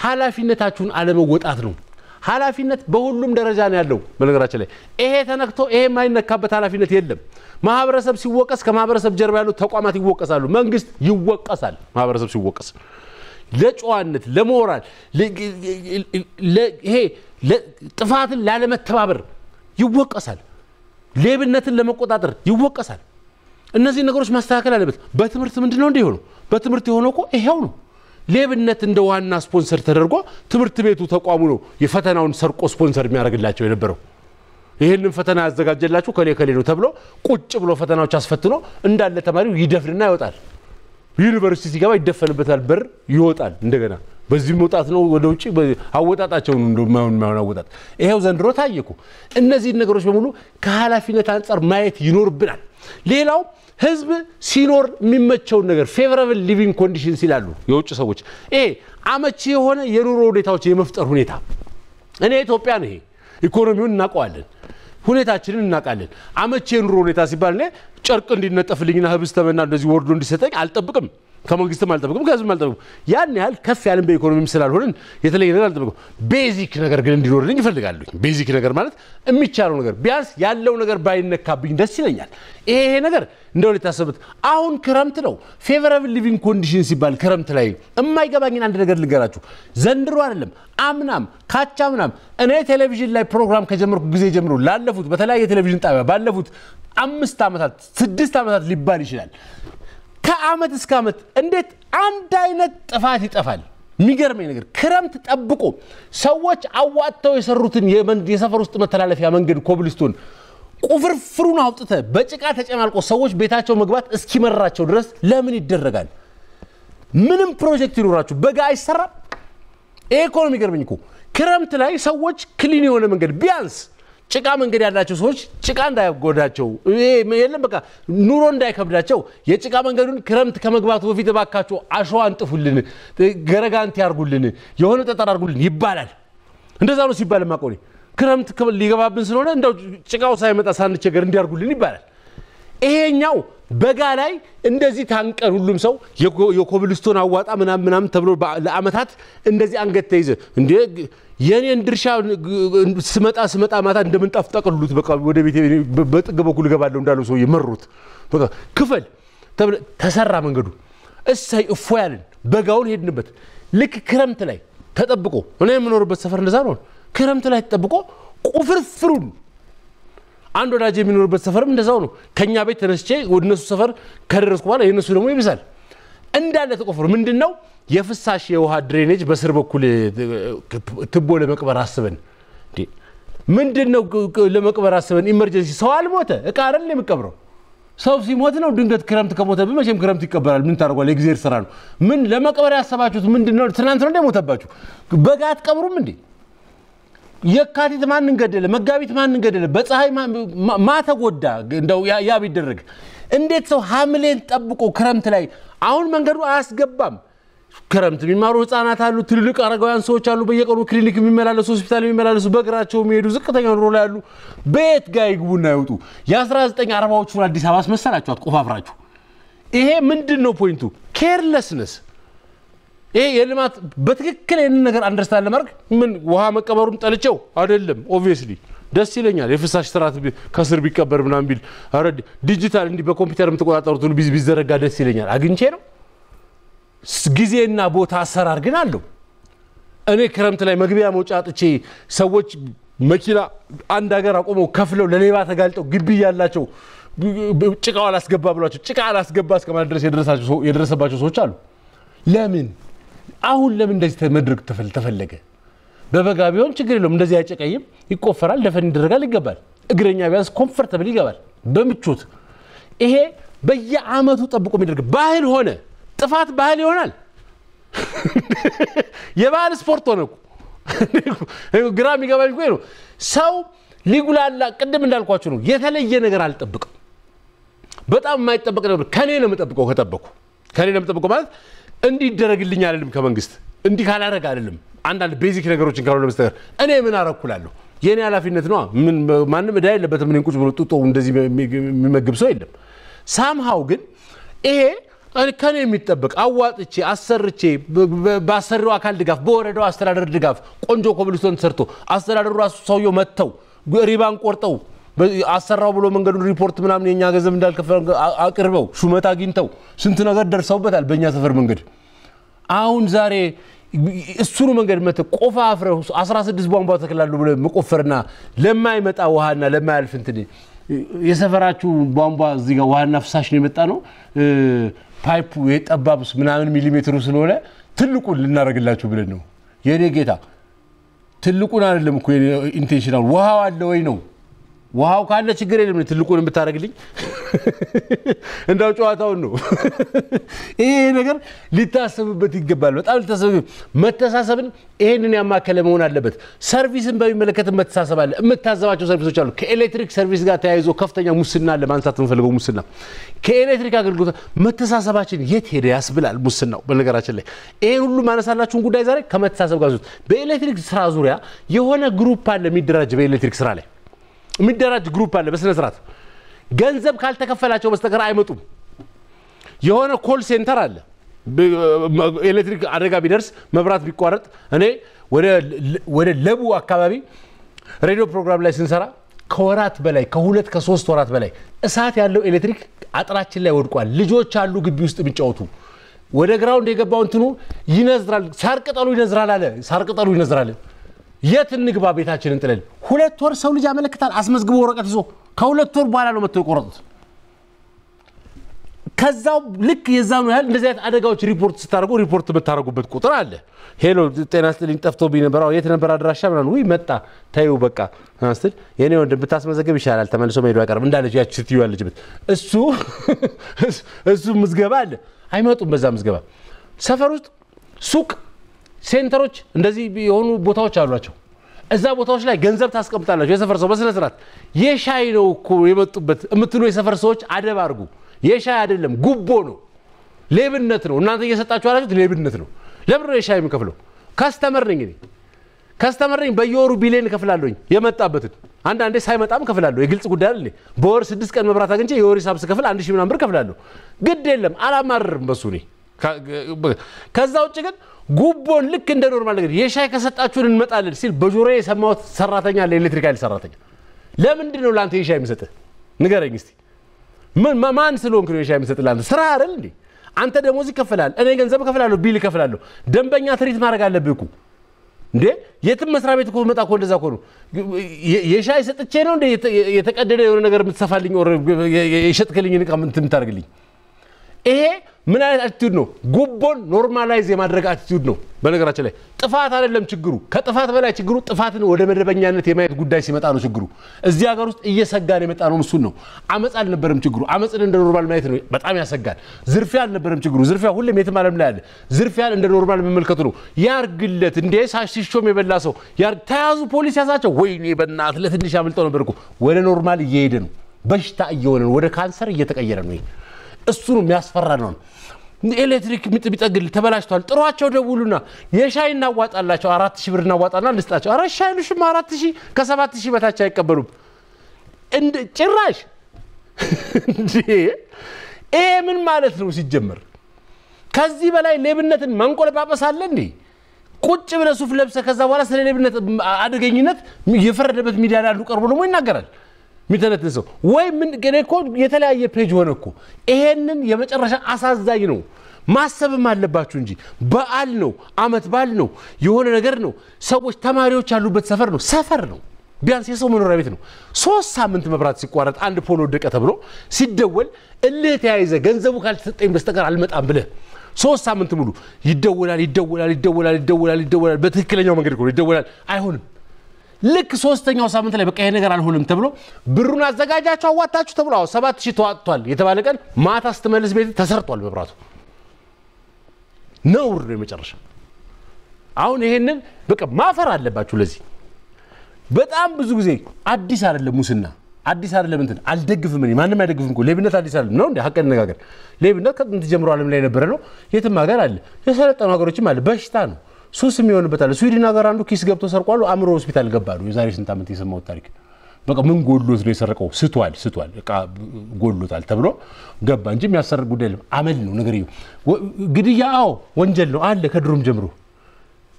ኃላፊነታችሁን አለመወጣት ነው። ኃላፊነት በሁሉም ደረጃ ነው ያለው። በነገራችን ላይ ይሄ ተነክቶ ይሄ የማይነካበት ኃላፊነት የለም። ማህበረሰብ ሲወቀስ ከማህበረሰብ ጀርባ ያሉ ተቋማት ይወቀሳሉ። መንግስት ይወቀሳል። ማህበረሰብ ሲወቀስ ለጨዋነት፣ ለሞራል፣ ይሄ ጥፋትን ላለመተባበር ይወቀሳል። ሌብነትን ለመቆጣጠር ይወቀሳል። እነዚህ ነገሮች ማስተካከል አለበት። በትምህርት ምንድነው ነው እንዲህ የሆነው? በትምህርት የሆነው እኮ ይሄው ነው። ሌብነት እንደ ዋና ስፖንሰር ተደርጎ ትምህርት ቤቱ ተቋሙ ነው የፈተናውን ሰርቆ ስፖንሰር የሚያደርግላቸው የነበረው። ይህንን ፈተና ያዘጋጀላችሁ ከሌ ከሌ ነው ተብሎ ቁጭ ብሎ ፈተናዎች አስፈትኖ እንዳለ ተማሪው ይደፍንና ይወጣል። ዩኒቨርሲቲ ሲገባ ይደፈንበታል፣ በር ይወጣል እንደገና በዚህ መውጣት ነው ወደ ውጭ አወጣጣቸውን እንደማይሆን ማይሆን አወጣጥ ይሄው ዘንድሮ ታየኩ። እነዚህን ነገሮች በሙሉ ከኃላፊነት አንጻር ማየት ይኖርብናል። ሌላው ህዝብ ሲኖር የሚመቸውን ነገር ፌቨረብል ሊቪንግ ኮንዲሽን ሲላሉ የውጭ ሰዎች። ይሄ አመቺ የሆነ የኑሮ ሁኔታዎች የመፍጠር ሁኔታ እኔ ኢትዮጵያ ነው። ይሄ ኢኮኖሚውን እናውቀዋለን፣ ሁኔታችንን እናውቃለን። አመቺ የኑሮ ሁኔታ ሲባል እኔ ጨርቅ እንዲነጠፍልኝና ህብስት ተመና እንደዚህ ወርዶ እንዲሰጠኝ አልጠብቅም። ከመንግስትም አልጠብቅም፣ ከህዝብም አልጠብቅም። ያን ያህል ከፍ ያለን በኢኮኖሚም ስላልሆንን የተለየ ነገር አልጠብቅም። ቤዚክ ነገር ግን እንዲኖርልኝ ይፈልጋሉኝ። ቤዚክ ነገር ማለት የሚቻለው ነገር ቢያንስ ያለው ነገር ባይነካብኝ ደስ ይለኛል። ይሄ ነገር እንደው ሊታሰብበት አሁን ክረምት ነው። ፌቨራብል ሊቪንግ ኮንዲሽን ሲባል ክረምት ላይ የማይገባኝን አንድ ነገር ልንገራችሁ። ዘንድሮ አይደለም አምናም ምናም እኔ ቴሌቪዥን ላይ ፕሮግራም ከጀመርኩ ጊዜ ጀምሮ ላለፉት በተለያየ ቴሌቪዥን ጣቢያ ባለፉት አምስት ዓመታት ስድስት ዓመታት ሊባል ይችላል ከአመት እስከ አመት እንዴት አንድ አይነት ጥፋት ይጠፋል? የሚገርመኝ ነገር ክረምት ጠብቆ ሰዎች አዋጥተው የሰሩትን የሰፈር ውስጥ መተላለፊያ መንገድ ኮብልስቶን ቁፍርፍሩን አውጥተ በጭቃ ተጨማልቆ ሰዎች ቤታቸው መግባት እስኪመራቸው ድረስ ለምን ይደረጋል? ምንም ፕሮጀክት ይኖራችሁ በጋ አይሰራም። ይሄ እኮ ነው የሚገርመኝ እኮ ክረምት ላይ ሰዎች ክሊን የሆነ መንገድ ቢያንስ ጭቃ መንገድ ያላቸው ሰዎች ጭቃ እንዳይጎዳቸው የለም በቃ ኑሮ እንዳይከብዳቸው የጭቃ መንገዱን ክረምት ከመግባቱ በፊት እባካቸው አሸዋ አንጥፉልን፣ ገረጋንቲ ያርጉልን፣ የሆነ ጠጠር አርጉልን ይባላል። እንደዛ ነው ሲባል ማቆኔ ክረምት ሊገባብን ስለሆነ እንደው ጭቃው ሳይመጣ ሳንቸገር እንዲያርጉልን ይባላል። ይሄኛው በጋ ላይ እንደዚህ ታንቀን ሁሉም ሰው የኮብልስቶን አዋጣ ምናምን ምናምን ተብሎ ለአመታት እንደዚህ አንገት ተይዘ እንዴ የኔን ድርሻ ስመጣ ስመጣ ማታ እንደምንጣፍ ጠቅሉት በቃ ወደ ቤቴ በጥግ በኩል እገባለሁ እንዳለው ሰው መሩት። በቃ ክፈል ተሰራ መንገዱ። እሳይ እፎ ያልን በጋውን ሄድንበት። ልክ ክረምት ላይ ተጠብቆ እኔ የምኖርበት ሰፈር እንደዛ ነው። ክረምት ላይ ተጠብቆ ቁፍርፍሩን አንድ ወዳጅ የሚኖርበት ሰፈርም እንደዛው ነው። ከኛ ቤት ተነስቼ ወደነሱ ሰፈር ከደረስኩ በኋላ የነሱ ደግሞ ይብሳል። እንዳለ ተቆፍሩ ምንድን ነው የፍሳሽ የውሃ ድሬኔጅ በስር በኩል ትቦ ለመቅበር አስበን ምንድን ነው ለመቅበር አስበን ኢመርጀንሲ ሰው አልሞተ እቃ አይደል የሚቀብረው ሰው ሲሞት ነው ድንገት ክረምት ከሞተ መቼም ክረምት ይቀበራል ምን ታደርጓል የእግዚአብሔር ስራ ነው ምን ለመቅበር ያሰባችሁት ምንድን ነው ትናንት ነው የሞተባችሁ በጋ አትቀብሩም እንዴ የካቲት ማንን ገደለ መጋቢት ማንን ገደለ በፀሐይ ማተጎዳ እንደው ያ ቢደረግ እንዴት ሰው ሐምሌን ጠብቆ ክረምት ላይ አሁን መንገዱ አያስገባም ክረምት የሚማሩ ህጻናት አሉ፣ ትልልቅ አረጋውያን ሰዎች አሉ፣ በየቀኑ ክሊኒክ የሚመላለሱ ሆስፒታል የሚመላለሱ በእግራቸው የሚሄዱ ዝቅተኛ ኑሮ ላይ ያሉ በየት ጋ ይግቡና ይውጡ? የ1940ዎቹን አዲስ አበባ አስመሰላችኋት ቆፋፍራችሁ። ይሄ ምንድን ነው ፖይንቱ? ኬርለስነስ ይሄ የልማት በትክክል ይህንን ነገር አንደርስታን ለማድረግ ምን ውሃ መቀበሩን ጠልቼው አይደለም። ኦብቪየስሊ ደስ ይለኛል የፍሳሽ ስርዓት ከስር ቢቀበር ምናምን ቢል ዲጂታል እንዲህ በኮምፒውተር የምትቆጣጠሩት ቢዘረጋ ደስ ይለኛል። አግኝቼ ነው ጊዜና ቦታ አሰራር ግን አለው። እኔ ክረምት ላይ መግቢያ መውጫ አጥቼ ሰዎች መኪና አንድ ሀገር አቆመው ከፍለው ለሌባ ተጋልጠው ግቢ ያላቸው ጭቃው አላስገባ ብሏቸው ጭቃ አላስገባ እስከማለት ድረስ የደረሰባቸው ሰዎች አሉ። ለምን አሁን ለምን እንደዚህ መድረግ ተፈለገ? በበጋ ቢሆን ችግር የለውም። እንደዚህ አይጨቀይም፣ ይቆፈራል፣ ደፈን ይደረጋል፣ ይገባል። እግረኛ ቢያንስ ኮንፈርተብል ይገባል በምቾት። ይሄ በየአመቱ ጠብቆ የሚደረግ ባህል ሆነ። ጥፋት ባህል ይሆናል። የባህል ስፖርት ሆነ ግራ የሚገባ ነው። ሰው ሊጉላላ ቅድም እንዳልኳቸው ነው። የተለየ ነገር አልጠብቅም። በጣም የማይጠበቅ ነገር ከኔ ነው የምጠብቀው። ከጠበኩ ከኔ ነው የምጠብቀው ማለት እንዲደረግልኝ አይደለም፣ ከመንግስት እንዲህ ካላረግ አይደለም። አንዳንድ ቤዚክ ነገሮችን ካልሆነ መስተገር እኔ ምን አረኩላለሁ? የእኔ ኃላፊነት ነዋ። ማንም እዳ የለበት ምን ቁጭ ብሎ ጡጦ እንደዚህ የሚመግብ ሰው የለም። ሳምሃው ግን ይሄ ከኔ የሚጠበቅ አዋጥቼ አሰርቼ በአሰሪው አካል ድጋፍ በወረዳው አስተዳደር ድጋፍ ቆንጆ ኮብልስቶን ሰርቶ አስተዳደሩ ራሱ ሰውየው መጥተው ሪባን ቆርጠው አሰራው ብሎ መንገዱን ሪፖርት ምናምን የኛ ገንዘብ እንዳልከፈለ አቅርበው ሹመት አግኝተው ስንት ነገር ደርሰውበታል በእኛ ሰፈር መንገድ። አሁን ዛሬ እሱኑ መንገድ መተ ቆፋ አፍረ 16 ቧንቧ ተክላሉ ብሎ መቆፈርና ለማይመጣ ውሃና ለማያልፍ እንትን የሰፈራችሁ ቧንቧ እዚህ ጋር ውሃና ፍሳሽ ነው የመጣ ነው ፓይፑ የጠባብ ምናምን ሚሊሜትሩ ስለሆነ ትልቁን ልናደርግላችሁ ብለን ነው። የእኔ ጌታ ትልቁን አይደለም እኮ ኢንቴንሽናል ውሃው አለ ወይ ነው ውሃው ካለ ችግር የለም። ትልቁን የምታደርግልኝ እንዳው ጨዋታውን ነው። ይሄ ነገር ሊታሰብበት ይገባል። በጣም ሊታሰብ መተሳሰብን ይህንን ያማከለ መሆን አለበት። ሰርቪስን በሚመለከት መተሳሰብ አለ። የምታዘባቸው ሰርቪሶች አሉ። ከኤሌክትሪክ ሰርቪስ ጋር ተያይዞ ከፍተኛ ሙስና አለ። ማንሳት የምፈልገው ሙስና ከኤሌክትሪክ አገልግሎት መተሳሰባችን የት ሄደ ያስብላል ሙስናው። በነገራችን ላይ ይሄን ሁሉ ማነሳላችሁን ጉዳይ ዛሬ ከመተሳሰብ ጋር በኤሌክትሪክ ስራ ዙሪያ የሆነ ግሩፕ አለ የሚደራጅ በኤሌክትሪክ ስራ ላይ የሚደራጅ ግሩፕ አለ። በስነ ስርዓት ገንዘብ ካልተከፈላቸው በስተቀር አይመጡም። የሆነ ኮል ሴንተር አለ። ኤሌክትሪክ አደጋ ቢደርስ መብራት ቢቋረጥ እኔ ወደ ለቡ አካባቢ ሬዲዮ ፕሮግራም ላይ ስንሰራ ከወራት በላይ ከሁለት ከሶስት ወራት በላይ እሳት ያለው ኤሌክትሪክ አጥራችን ላይ ወድቋል። ልጆች አሉ ግቢ ውስጥ የሚጫወቱ ወደ ግራውንድ የገባው እንትኑ ይነዝራል። ሳር ቅጠሉ ይነዝራል አለ። ሳር ቅጠሉ ይነዝራል የት እንግባ ቤታችንን ጥለን? ሁለት ወር ሰው ልጅ ያመለክታል አስመዝግቦ ወረቀት ይዞ ከሁለት ወር በኋላ ነው መጥቶ የቆረጡት። ከዛው ልክ ነው ያህል እንደዚህ አይነት አደጋዎች ሪፖርት ስታደርጉ ሪፖርት የምታደርጉበት ቁጥር አለ። ሄሎ ጤና ስጥልኝ፣ ጠፍቶ ነበር፣ የት ነበር አድራሻ ምናምን። ውይ መጣ ተይው በቃ ስል የኔ ወንድም ብታስመዘግብ ይሻላል፣ ተመልሶ መሄዱ አይቀርም እንዳለች ያች ስትዩ ያለችበት እሱ *laughs* እሱ ምዝገባ አለ። አይመጡም በዛ ምዝገባ ሰፈር ውስጥ ሱቅ ሴንተሮች እንደዚህ የሆኑ ቦታዎች አሏቸው። እዛ ቦታዎች ላይ ገንዘብ ታስቀምጣላቸው የሰፈር ሰው በስነ ስርዓት። የሻይ ነው እኮ የመጡበት የምትሉ የሰፈር ሰዎች አደብ አድርጉ። የሻይ አይደለም ጉቦ ነው፣ ሌብነት ነው። እናንተ እየሰጣችሁ አላችሁት ሌብነት ነው። ለምን ነው የሻይ የሚከፍለው? ከስተመር ነኝ እኔ ከስተመር ነኝ። በየወሩ ቢሌን እከፍላለሁኝ የመጣበትን አንዳንዴ ሳይመጣም እከፍላለሁ። የግልጽ ጉዳይ አለ። በወር ስድስት ቀን መብራት አግኝቼ የወር ሂሳብ ስከፍል አንድ ሺህ ምናምን ብር እከፍላለሁ። ግድ የለም አላማርርም በሱ እኔ ከዛ ውጭ ግን ጉቦን ልክ እንደ ኖርማል ነገር የሻይ ከሰጣችሁን እንመጣለን ሲል በጆሮ የሰማሁት ሰራተኛ ለኤሌክትሪክ ኃይል ሰራተኛ። ለምንድን ነው ለአንተ የሻይ የምሰጥህ? ንገረኝ እስቲ። ምን ማን ስለሆንክ ነው የሻይ የምሰጥህ? ለአንተ ስራ አይደል እንዴ? አንተ ደሞዝ ይከፈላል፣ እኔ ገንዘብ እከፍላለሁ፣ ቢል እከፍላለሁ። ደንበኛ ትሪት ማድረግ አለብህ እኮ እንዴ የትም መስሪያ ቤት እኮ መጣ እኮ እንደዛ እኮ ነው። የሻይ ሰጥቼ ነው እንደ የተቀደደ የሆነ ነገር የምትሰፋልኝ የሸጥክልኝ ንቃ የምታደርግልኝ ይሄ ምን አይነት አቲቱድ ነው? ጉቦን ኖርማላይዝ የማድረግ አቲቱድ ነው። በነገራችን ላይ ጥፋት አይደለም ችግሩ። ከጥፋት በላይ ችግሩ ጥፋትን ወደ መደበኛነት የማየት ጉዳይ ሲመጣ ነው ችግሩ። እዚህ ሀገር ውስጥ እየሰጋን የመጣ ነው። እሱን ነው። አመፅ አልነበረም ችግሩ። አመፅን እንደ ኖርማል ማየት ነው። በጣም ያሰጋል። ዝርፊያ አልነበረም ችግሩ። ዝርፊያ ሁሌም የትም ዓለም ላይ አለ። ዝርፊያን እንደ ኖርማል መመልከቱ ነው። ያርግለት እንደ ሳሽሾም የበላ ሰው ተያዙ፣ ፖሊስ ያዛቸው። ወይኔ በእናትህ ለትንሽ አምልጠው ነበር እኮ። ወደ ኖርማል እየሄደ ነው። በሽታ እየሆነ ነው። ወደ ካንሰር እየተቀየረ ነው። እሱን የሚያስፈራ ነው። ኤሌክትሪክ ምጥ ቢጠግል ተበላሽቷል፣ ጥሯቸው ደውሉና የሻይ እናዋጣላቸው፣ አራት ሺህ ብር እናዋጣና እንስጣቸው። ኧረ ሻይ ሉሽማ አራት ሺህ ከሰባት ሺህ በታች አይቀበሉም እንደ ጭራሽ። *laughs* ይሄ ምን ማለት ነው ሲጀመር? ከዚህ በላይ ሌብነትን ማንቆለጳጳስ አለ እንዴ? ቁጭ ብለ ሱፍ ለብሰ ከዛ በኋላ ስለ ሌብነት አደገኝነት የፈረደበት ሚዲያ ላይ አንዱ ቀርቦ ደግሞ ይናገራል። የሚተነትሰው ወይ ምን እኮ የተለያየ ፔጅ ሆነ እኮ ይሄንን የመጨረሻ አሳዛኝ ነው። ማሰብም አለባችሁ እንጂ በዓል ነው፣ አመት በዓል ነው፣ የሆነ ነገር ነው። ሰዎች ተማሪዎች ያሉበት ሰፈር ነው፣ ሰፈር ነው። ቢያንስ የሰው መኖሪያ ቤት ነው። ሶስት ሳምንት መብራት ሲቋረጥ አንድ ፖል ወደቀ ተብሎ ሲደወል እልህ ተያይዘ ገንዘቡ ካልተሰጠኝ በስተቀር አልመጣም ብለህ ሶስት ሳምንት ሙሉ ይደወላል ይደወላል ይደወላል ይደወላል ይደወላል። በትክክለኛው መንገድ ይደወላል፣ አይሆንም ልክ ሶስተኛው ሳምንት ላይ በቃ ይሄ ነገር አልሆንም ተብሎ ብሩን አዘጋጃችሁ አዋጣችሁ ተብሎ አዎ ሰባት ሺህ ተዋጥቷል የተባለ ቀን ማታ ስትመልስ ቤት ተሰርቷል መብራቱ። ነውር ነው የመጨረሻ። አሁን ይሄንን በቃ ማፈር አለባችሁ። ለዚህ በጣም ብዙ ጊዜ አዲስ አይደለም ሙስና አዲስ አይደለም እንትን አልደግፍም እኔ ማንም አይደግፍም እኮ ሌብነት አዲስ አይደለም ነው እንደ ሀቅ እንነጋገር ሌብነት ከጥንት ጀምሮ አለም ላይ የነበረ ነው የትም ሀገር አለ የሰለጠኑ ሀገሮችም አለ በሽታ ነው ሱስ የሚሆንበታል። ስዊድን ሀገር አንዱ ኪስ ገብቶ ሰርቋሉ። አእምሮ ሆስፒታል ገባሉ። የዛሬ ስንት ዓመት የሰማሁት ታሪክ በቃ ምን ጎሎት ነው የሰረቀው? ስቷል ስቷል እቃ ጎሎታል ተብሎ ገባ እንጂ የሚያሰርቅ ጉዳይ የለም። አመል ነው ነገር ግድያ፣ አዎ ወንጀል ነው አለ ከድሮም ጀምሮ።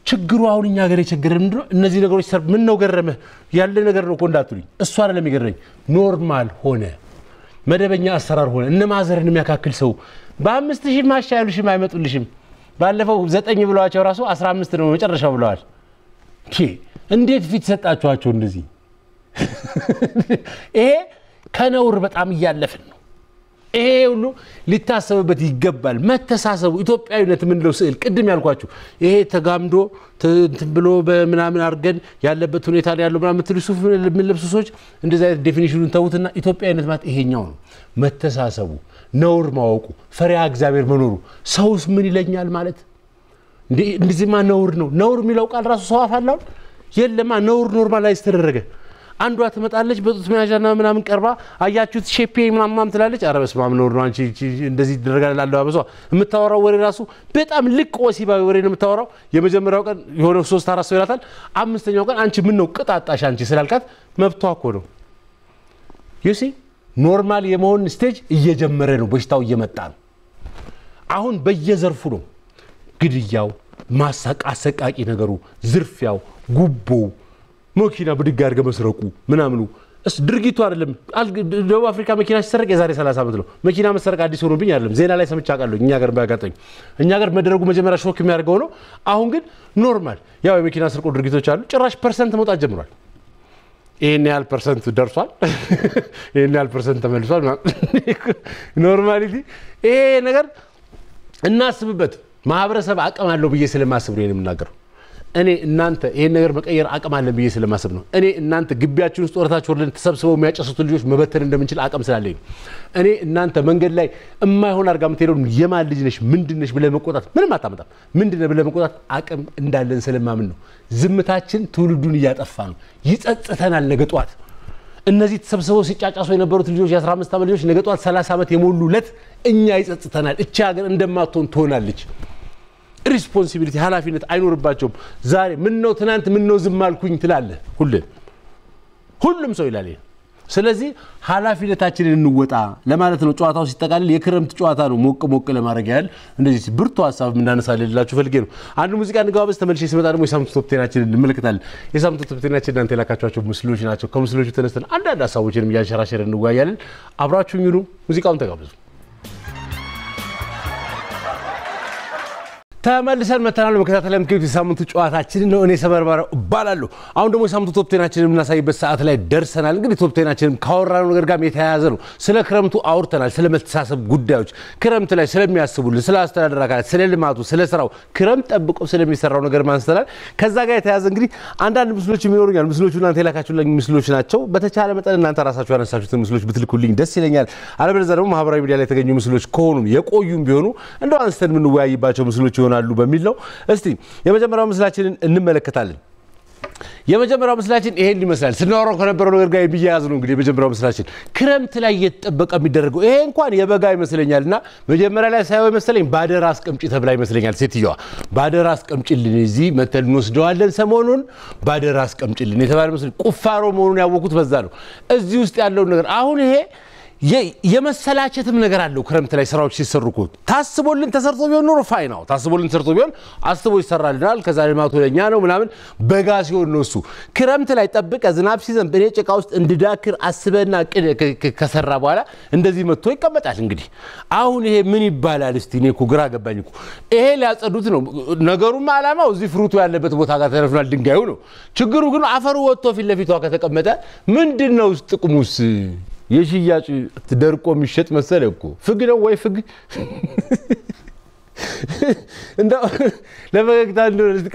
ችግሩ አሁን እኛ ሀገር የቸገረ ምንድነው? እነዚህ ነገሮች ሰር ምን ነው ገረመህ ያለ ነገር ነው እኮ እንዳትሉኝ። እሱ አይደለም የገረመኝ፣ ኖርማል ሆነ መደበኛ አሰራር ሆነ። እነ ማዘርን የሚያካክል ሰው በአምስት ሺህ ማሻ ያሉሽም አይመጡልሽም ባለፈው ዘጠኝ ብለዋቸው ራሱ አስራ አምስት ነው መጨረሻው ብለዋል። እንዴት ፊት ሰጣችኋቸው እንደዚህ? *laughs* ይሄ ከነውር በጣም እያለፍን ነው። ይሄ ሁሉ ሊታሰብበት ይገባል። መተሳሰቡ ኢትዮጵያዊነት የምንለው ስዕል ቅድም ያልኳችሁ ይሄ ተጋምዶ ብሎ በምናምን አድርገን ያለበት ሁኔታ ላይ ያለው ምናምን ትል ሱፍ የምንለብሱ ሰዎች እንደዚ አይነት ዴፊኒሽኑን ተዉትና ኢትዮጵያዊነት ማለት ይሄኛው ነው። መተሳሰቡ፣ ነውር ማወቁ፣ ፈሪያ እግዚአብሔር መኖሩ፣ ሰውስ ምን ይለኛል ማለት እንደዚህማ ነውር ነው። ነውር የሚለው ቃል ራሱ ሰው አፋላውን የለማ ነውር ኖርማላይዝ ተደረገ። አንዷ ትመጣለች በጡት መያዣና ምናምን ቀርባ አያችሁት ሼፔ ምናምናም ትላለች። አረ በስመ አብ ነው አንቺ እንደዚህ ይደረጋል የምታወራው ወሬ ራሱ በጣም ልቅ ወሲባዊ ወሬ ነው የምታወራው። የመጀመሪያው ቀን የሆነ ሶስት አራት ሰው ይላታል። አምስተኛው ቀን አንቺ ምን ነው ቅጣጣሽ አንቺ ስላልካት መብቷ እኮ ነው ዩሲ ኖርማል የመሆን ስቴጅ እየጀመረ ነው። በሽታው እየመጣ ነው። አሁን በየዘርፉ ነው ግድያው፣ ማሳቅ፣ አሰቃቂ ነገሩ፣ ዝርፊያው፣ ጉቦው መኪና ብድግ አድርገ መስረቁ ምናምኑ ድርጊቱ አይደለም። ደቡብ አፍሪካ መኪና ሲሰረቅ የዛሬ 30 ዓመት ነው። መኪና መሰረቅ አዲስ ሆኖብኝ አይደለም። ዜና ላይ ሰምቼ አውቃለሁ። እኛ ጋር ባያጋጠኝ እኛ ጋር መደረጉ መጀመሪያ ሾክ የሚያደርገው ነው። አሁን ግን ኖርማል፣ ያው የመኪና ስርቆ ድርጊቶች አሉ። ጭራሽ ፐርሰንት መውጣት ጀምሯል። ይህን ያህል ፐርሰንት ደርሷል፣ *laughs* ይህን ያህል ፐርሰንት ተመልሷል። *laughs* ኖርማሊቲ ይሄ ነገር እናስብበት። ማህበረሰብ አቅም አለው ብዬ ስለማስብ ነው የምናገረው። እኔ እናንተ ይህን ነገር መቀየር አቅም አለን ብዬ ስለማሰብ ነው። እኔ እናንተ ግቢያችን ውስጥ ወረታችሁ ወርደን ተሰብስበው የሚያጨሱት ልጆች መበተን እንደምንችል አቅም ስላለኝ እኔ እናንተ መንገድ ላይ እማይሆን አድርጋ የምትሄደው የማን ልጅ ነሽ ምንድን ነሽ ብለህ መቆጣት ምንም አታመጣም። ምንድን ነህ ብለህ መቆጣት አቅም እንዳለን ስለማምን ነው። ዝምታችን ትውልዱን እያጠፋ ነው። ይጸጽተናል ነገ ጠዋት እነዚህ ተሰብስበው ሲጫጫሱ የነበሩት ልጆች የ15 ዓመት ልጆች ነገ ጠዋት 30 ዓመት የሞሉለት እኛ ይጸጽተናል። እቺ ሀገር እንደማትሆን ትሆናለች። ሪስፖንሲቢሊቲ ኃላፊነት አይኖርባቸውም። ዛሬ ምን ነው ትናንት ምን ነው ዝም አልኩኝ ትላለህ። ሁሌም ሁሉም ሰው ይላል። ስለዚህ ኃላፊነታችንን እንወጣ ለማለት ነው። ጨዋታው ሲጠቃልል የክረምት ጨዋታ ነው፣ ሞቅ ሞቅ ለማድረግ ያህል እንደዚህ ብርቱ ሀሳብ የምናነሳለን ልላችሁ ፈልጌ ነው። አንድ ሙዚቃ እንጋባበዝ። ተመልሼ ስመጣ ደግሞ የሳምንቱ ቶፕቴናችንን እንመለከታለን። የሳምንቱ ቶፕቴናችን እናንተ የላካችኋቸው ምስሎች ናቸው። ከምስሎቹ ተነስተን አንዳንድ ሀሳቦችንም እያንሸራሸር እንወያያለን። አብራችሁኝ ሁኑ። ሙዚቃውን ተጋብዙ። ተመልሰን መተናል። መከታተል የምትገኙት የሳምንቱ ጨዋታችን ነው። እኔ ሰበርባራው እባላለሁ። አሁን ደግሞ የሳምንቱ ቶፕቴናችን የምናሳይበት ሰዓት ላይ ደርሰናል። እንግዲህ ቶፕቴናችንም ቴናችንን ካወራነው ነገር ጋር የተያያዘ ነው። ስለ ክረምቱ አውርተናል። ስለ መተሳሰብ ጉዳዮች ክረምት ላይ ስለሚያስቡልን፣ ስለ አስተዳደር አካላት፣ ስለ ልማቱ፣ ስለ ስራው ክረምት ጠብቆ ስለሚሰራው ነገር ማንስተናል። ከዛ ጋር የተያያዘ እንግዲህ አንዳንድ ምስሎች ይኖሩኛል። ምስሎቹ እናንተ የላካችሁልኝ ምስሎች ናቸው። በተቻለ መጠን እናንተ ራሳችሁ ያነሳችሁትን ምስሎች ብትልኩልኝ ደስ ይለኛል። አለበለዚያ ደግሞ ማህበራዊ ሚዲያ ላይ የተገኙ ምስሎች ከሆኑም የቆዩም ቢሆኑ እንደው አንስተን የምንወያይባቸው ምስሎች ይሆናል ይሆናሉ በሚል ነው። እስቲ የመጀመሪያው ምስላችንን እንመለከታለን። የመጀመሪያው ምስላችን ይሄን ይመስላል። ስናወራው ከነበረው ነገር ጋር የሚያያዝ ነው። እንግዲህ የመጀመሪያው ምስላችን ክረምት ላይ እየተጠበቀ የሚደረገው ይሄ እንኳን የበጋ ይመስለኛል እና መጀመሪያ ላይ ሳይሆን ይመስለኝ ባደራ አስቀምጪ ተብላ ይመስለኛል ሴትዮዋ ባደራ አስቀምጪልን፣ እዚህ መተን እንወስደዋለን፣ ሰሞኑን ባደራ አስቀምጪልን የተባለ ቁፋሮ መሆኑን ያወቁት በዛ ነው። እዚህ ውስጥ ያለውን ነገር አሁን ይሄ የመሰላቸትም ነገር አለው። ክረምት ላይ ስራዎች ሲሰሩ እኮ ታስቦልን ተሰርቶ ቢሆን ኖሮ ፋይ ነው። ታስቦልን ተሰርቶ ቢሆን አስቦ ይሰራልናል። ከዛ ልማቱ ለኛ ነው ምናምን። በጋ ሲሆን ነው እሱ። ክረምት ላይ ጠብቀ ዝናብ ሲዘንብ እኔ ጭቃ ውስጥ እንድዳክር አስበና ከሰራ በኋላ እንደዚህ መጥቶ ይቀመጣል። እንግዲህ አሁን ይሄ ምን ይባላል? እስቲ እኔ እኮ ግራ ገባኝ እኮ። ይሄ ሊያጸዱት ነው ነገሩም፣ አላማው እዚህ ፍሩቱ ያለበት ቦታ ጋር ተደፍኗል፣ ድንጋዩ ነው ችግሩ። ግን አፈሩ ወጥቶ ፊት ለፊቷ ከተቀመጠ ምንድን ነው ጥቅሙስ? የሽያጭ ደርቆ የሚሸጥ መሰለ እኮ ፍግ ነው ወይ ፍግ እንደው ለፈገግታ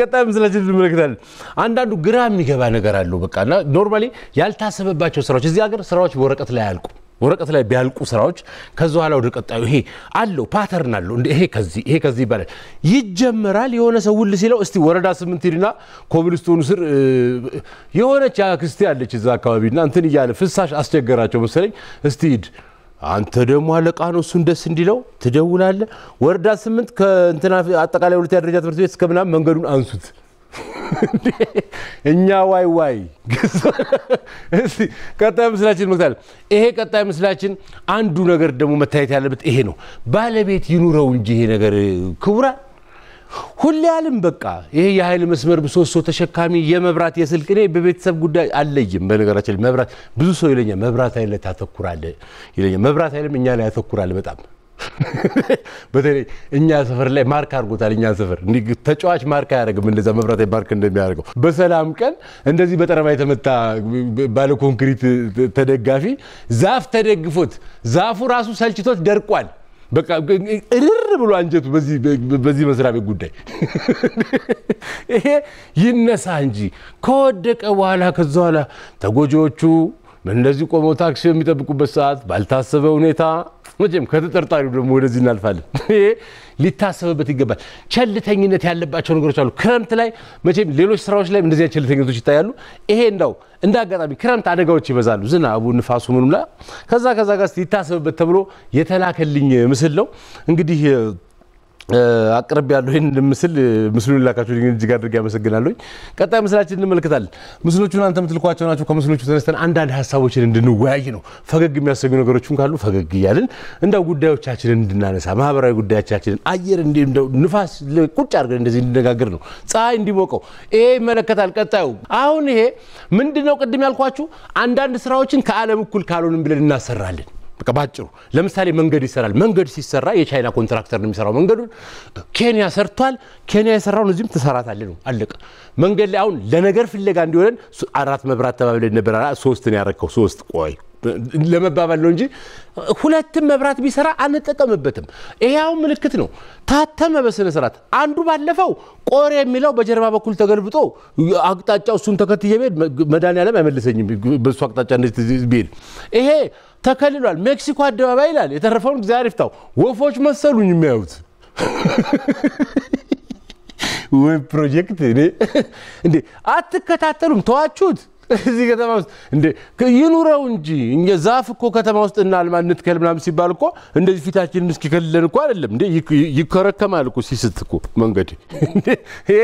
ቀጣይ ምስላችን እንመለከታለን። አንዳንዱ ግራ የሚገባ ነገር አለው። በቃ ኖርማሊ ያልታሰበባቸው ስራዎች እዚህ ሀገር ስራዎች በወረቀት ላይ አያልቁም። ወረቀት ላይ ቢያልቁ ስራዎች ከዚ ኋላ ወደ ቀጣዩ ይሄ አለው ፓተርን አለው እንደ ይሄ ከዚህ ይሄ ከዚህ ይባላል ይጀመራል። የሆነ ሰው ውል ሲለው እስቲ ወረዳ ስምንት ሂድና ኮብልስቶኑ ስር የሆነች አክስቴ አለች እዛ አካባቢና እንትን እያለ ፍሳሽ አስቸገራቸው መሰለኝ እስቲ ሂድ አንተ ደግሞ አለቃ ነው፣ እሱን ደስ እንዲለው ትደውላለ ወረዳ ስምንት ከእንትና አጠቃላይ ሁለተኛ ደረጃ ትምህርት ቤት እስከምናም መንገዱን አንሱት *laughs* እኛ ዋይ ዋይ እስቲ ቀጣይ ምስላችን መቅታል። ይሄ ቀጣይ ምስላችን አንዱ ነገር ደግሞ መታየት ያለበት ይሄ ነው። ባለቤት ይኑረው እንጂ ይሄ ነገር ክቡራ ሁሌ አልም በቃ ይሄ የኃይል መስመር ብሶሶ ተሸካሚ የመብራት የስልክ እኔ በቤተሰብ ጉዳይ አለይም። በነገራችን መብራት ብዙ ሰው ይለኛል፣ መብራት ኃይል ላይ ታተኩራለህ ይለኛል። መብራት ኃይልም እኛ ላይ ያተኩራል በጣም *laughs* በተለይ እኛ ሰፈር ላይ ማርክ አድርጎታል። እኛ ሰፈር ተጫዋች ማርክ አያደርግም፣ እንደዛ መብራት ማርክ እንደሚያደርገው በሰላም ቀን እንደዚህ በጠረባ የተመታ ባለ ኮንክሪት ተደጋፊ ዛፍ ተደግፎት ዛፉ ራሱ ሰልችቶት ደርቋል። በቃ እርር ብሎ አንጀቱ በዚህ መስሪያ ቤት ጉዳይ *laughs* ይሄ ይነሳ እንጂ ከወደቀ በኋላ ከዛ በኋላ ተጎጂዎቹ እንደዚህ ቆመው ታክሲ የሚጠብቁበት ሰዓት ባልታሰበ ሁኔታ መቼም ከተጠርጣሪው ደግሞ ወደዚህ እናልፋለን። *laughs* ይሄ ሊታሰብበት ይገባል። ቸልተኝነት ያለባቸው ነገሮች አሉ። ክረምት ላይ መቼም ሌሎች ስራዎች ላይ እንደዚህ ቸልተኝነቶች ይታያሉ። ይሄ እንዳው እንደ አጋጣሚ ክረምት አደጋዎች ይበዛሉ። ዝናቡ፣ ንፋሱ፣ ምኑም ላይ ከዛ ከዛ ጋር ሊታሰብበት ተብሎ የተላከልኝ ምስል ነው እንግዲህ አቅርብ ያለው ይህን ምስል ምስሉን ላካችሁ እጅግ አድርጌ አመሰግናለሁኝ። ቀጣይ ምስላችን እንመለከታለን። ምስሎቹ አንተ የምትልኳቸው ናቸው። ከምስሎቹ ተነስተን አንዳንድ ሀሳቦችን እንድንወያይ ነው። ፈገግ የሚያሰኙ ነገሮችም ካሉ ፈገግ እያልን እንደው ጉዳዮቻችንን እንድናነሳ ማህበራዊ ጉዳዮቻችንን አየር ንፋስ ቁጭ አድርገን እንደዚህ እንድነጋገር ነው። ፀሐይ እንዲሞቀው ይሄ ይመለከታል። ቀጣዩ አሁን ይሄ ምንድን ነው? ቅድም ያልኳችሁ አንዳንድ ስራዎችን ከዓለም እኩል ካልሆንም ብለን እናሰራለን። በቃ ባጭሩ ለምሳሌ መንገድ ይሰራል። መንገድ ሲሰራ የቻይና ኮንትራክተር ነው የሚሰራው መንገዱን። ኬንያ ሰርቷል። ኬንያ የሰራውን እዚህም ትሰራታለ ነው አለቀ። መንገድ ላይ አሁን ለነገር ፍለጋ እንዲሆነን አራት መብራት ተባብለን ነበር። ሶስት ነው ያረከው። ሶስት ቆይ ለመባባል ነው እንጂ ሁለትም መብራት ቢሰራ አንጠቀምበትም። ይሄው ምልክት ነው። ታተመ በስነ ስርዓት አንዱ ባለፈው ቆሬ የሚለው በጀርባ በኩል ተገልብጦ አቅጣጫው እሱን ተከትዬ ብሄድ መድኃኒዓለም አይመልሰኝም በሱ አቅጣጫ እንደዚህ ብሄድ ይሄ ተከልሏል። ሜክሲኮ አደባባይ ይላል። የተረፈውን እግዚአብሔር ይፍታው። ወፎች መሰሉኝ የሚያዩት *laughs* ወይ ፕሮጀክት እንዴ! አትከታተሉም? ተዋችሁት። እዚህ ከተማ ውስጥ እንዴ ይኑረው እንጂ እኛ ዛፍ እኮ ከተማ ውስጥ እናልማ እንትከል ምናምን ሲባል እኮ እንደዚህ ፊታችንን እስኪከልለን እኮ አይደለም እንዴ ይከረከማል እኮ ሲስት እኮ መንገድ ይሄ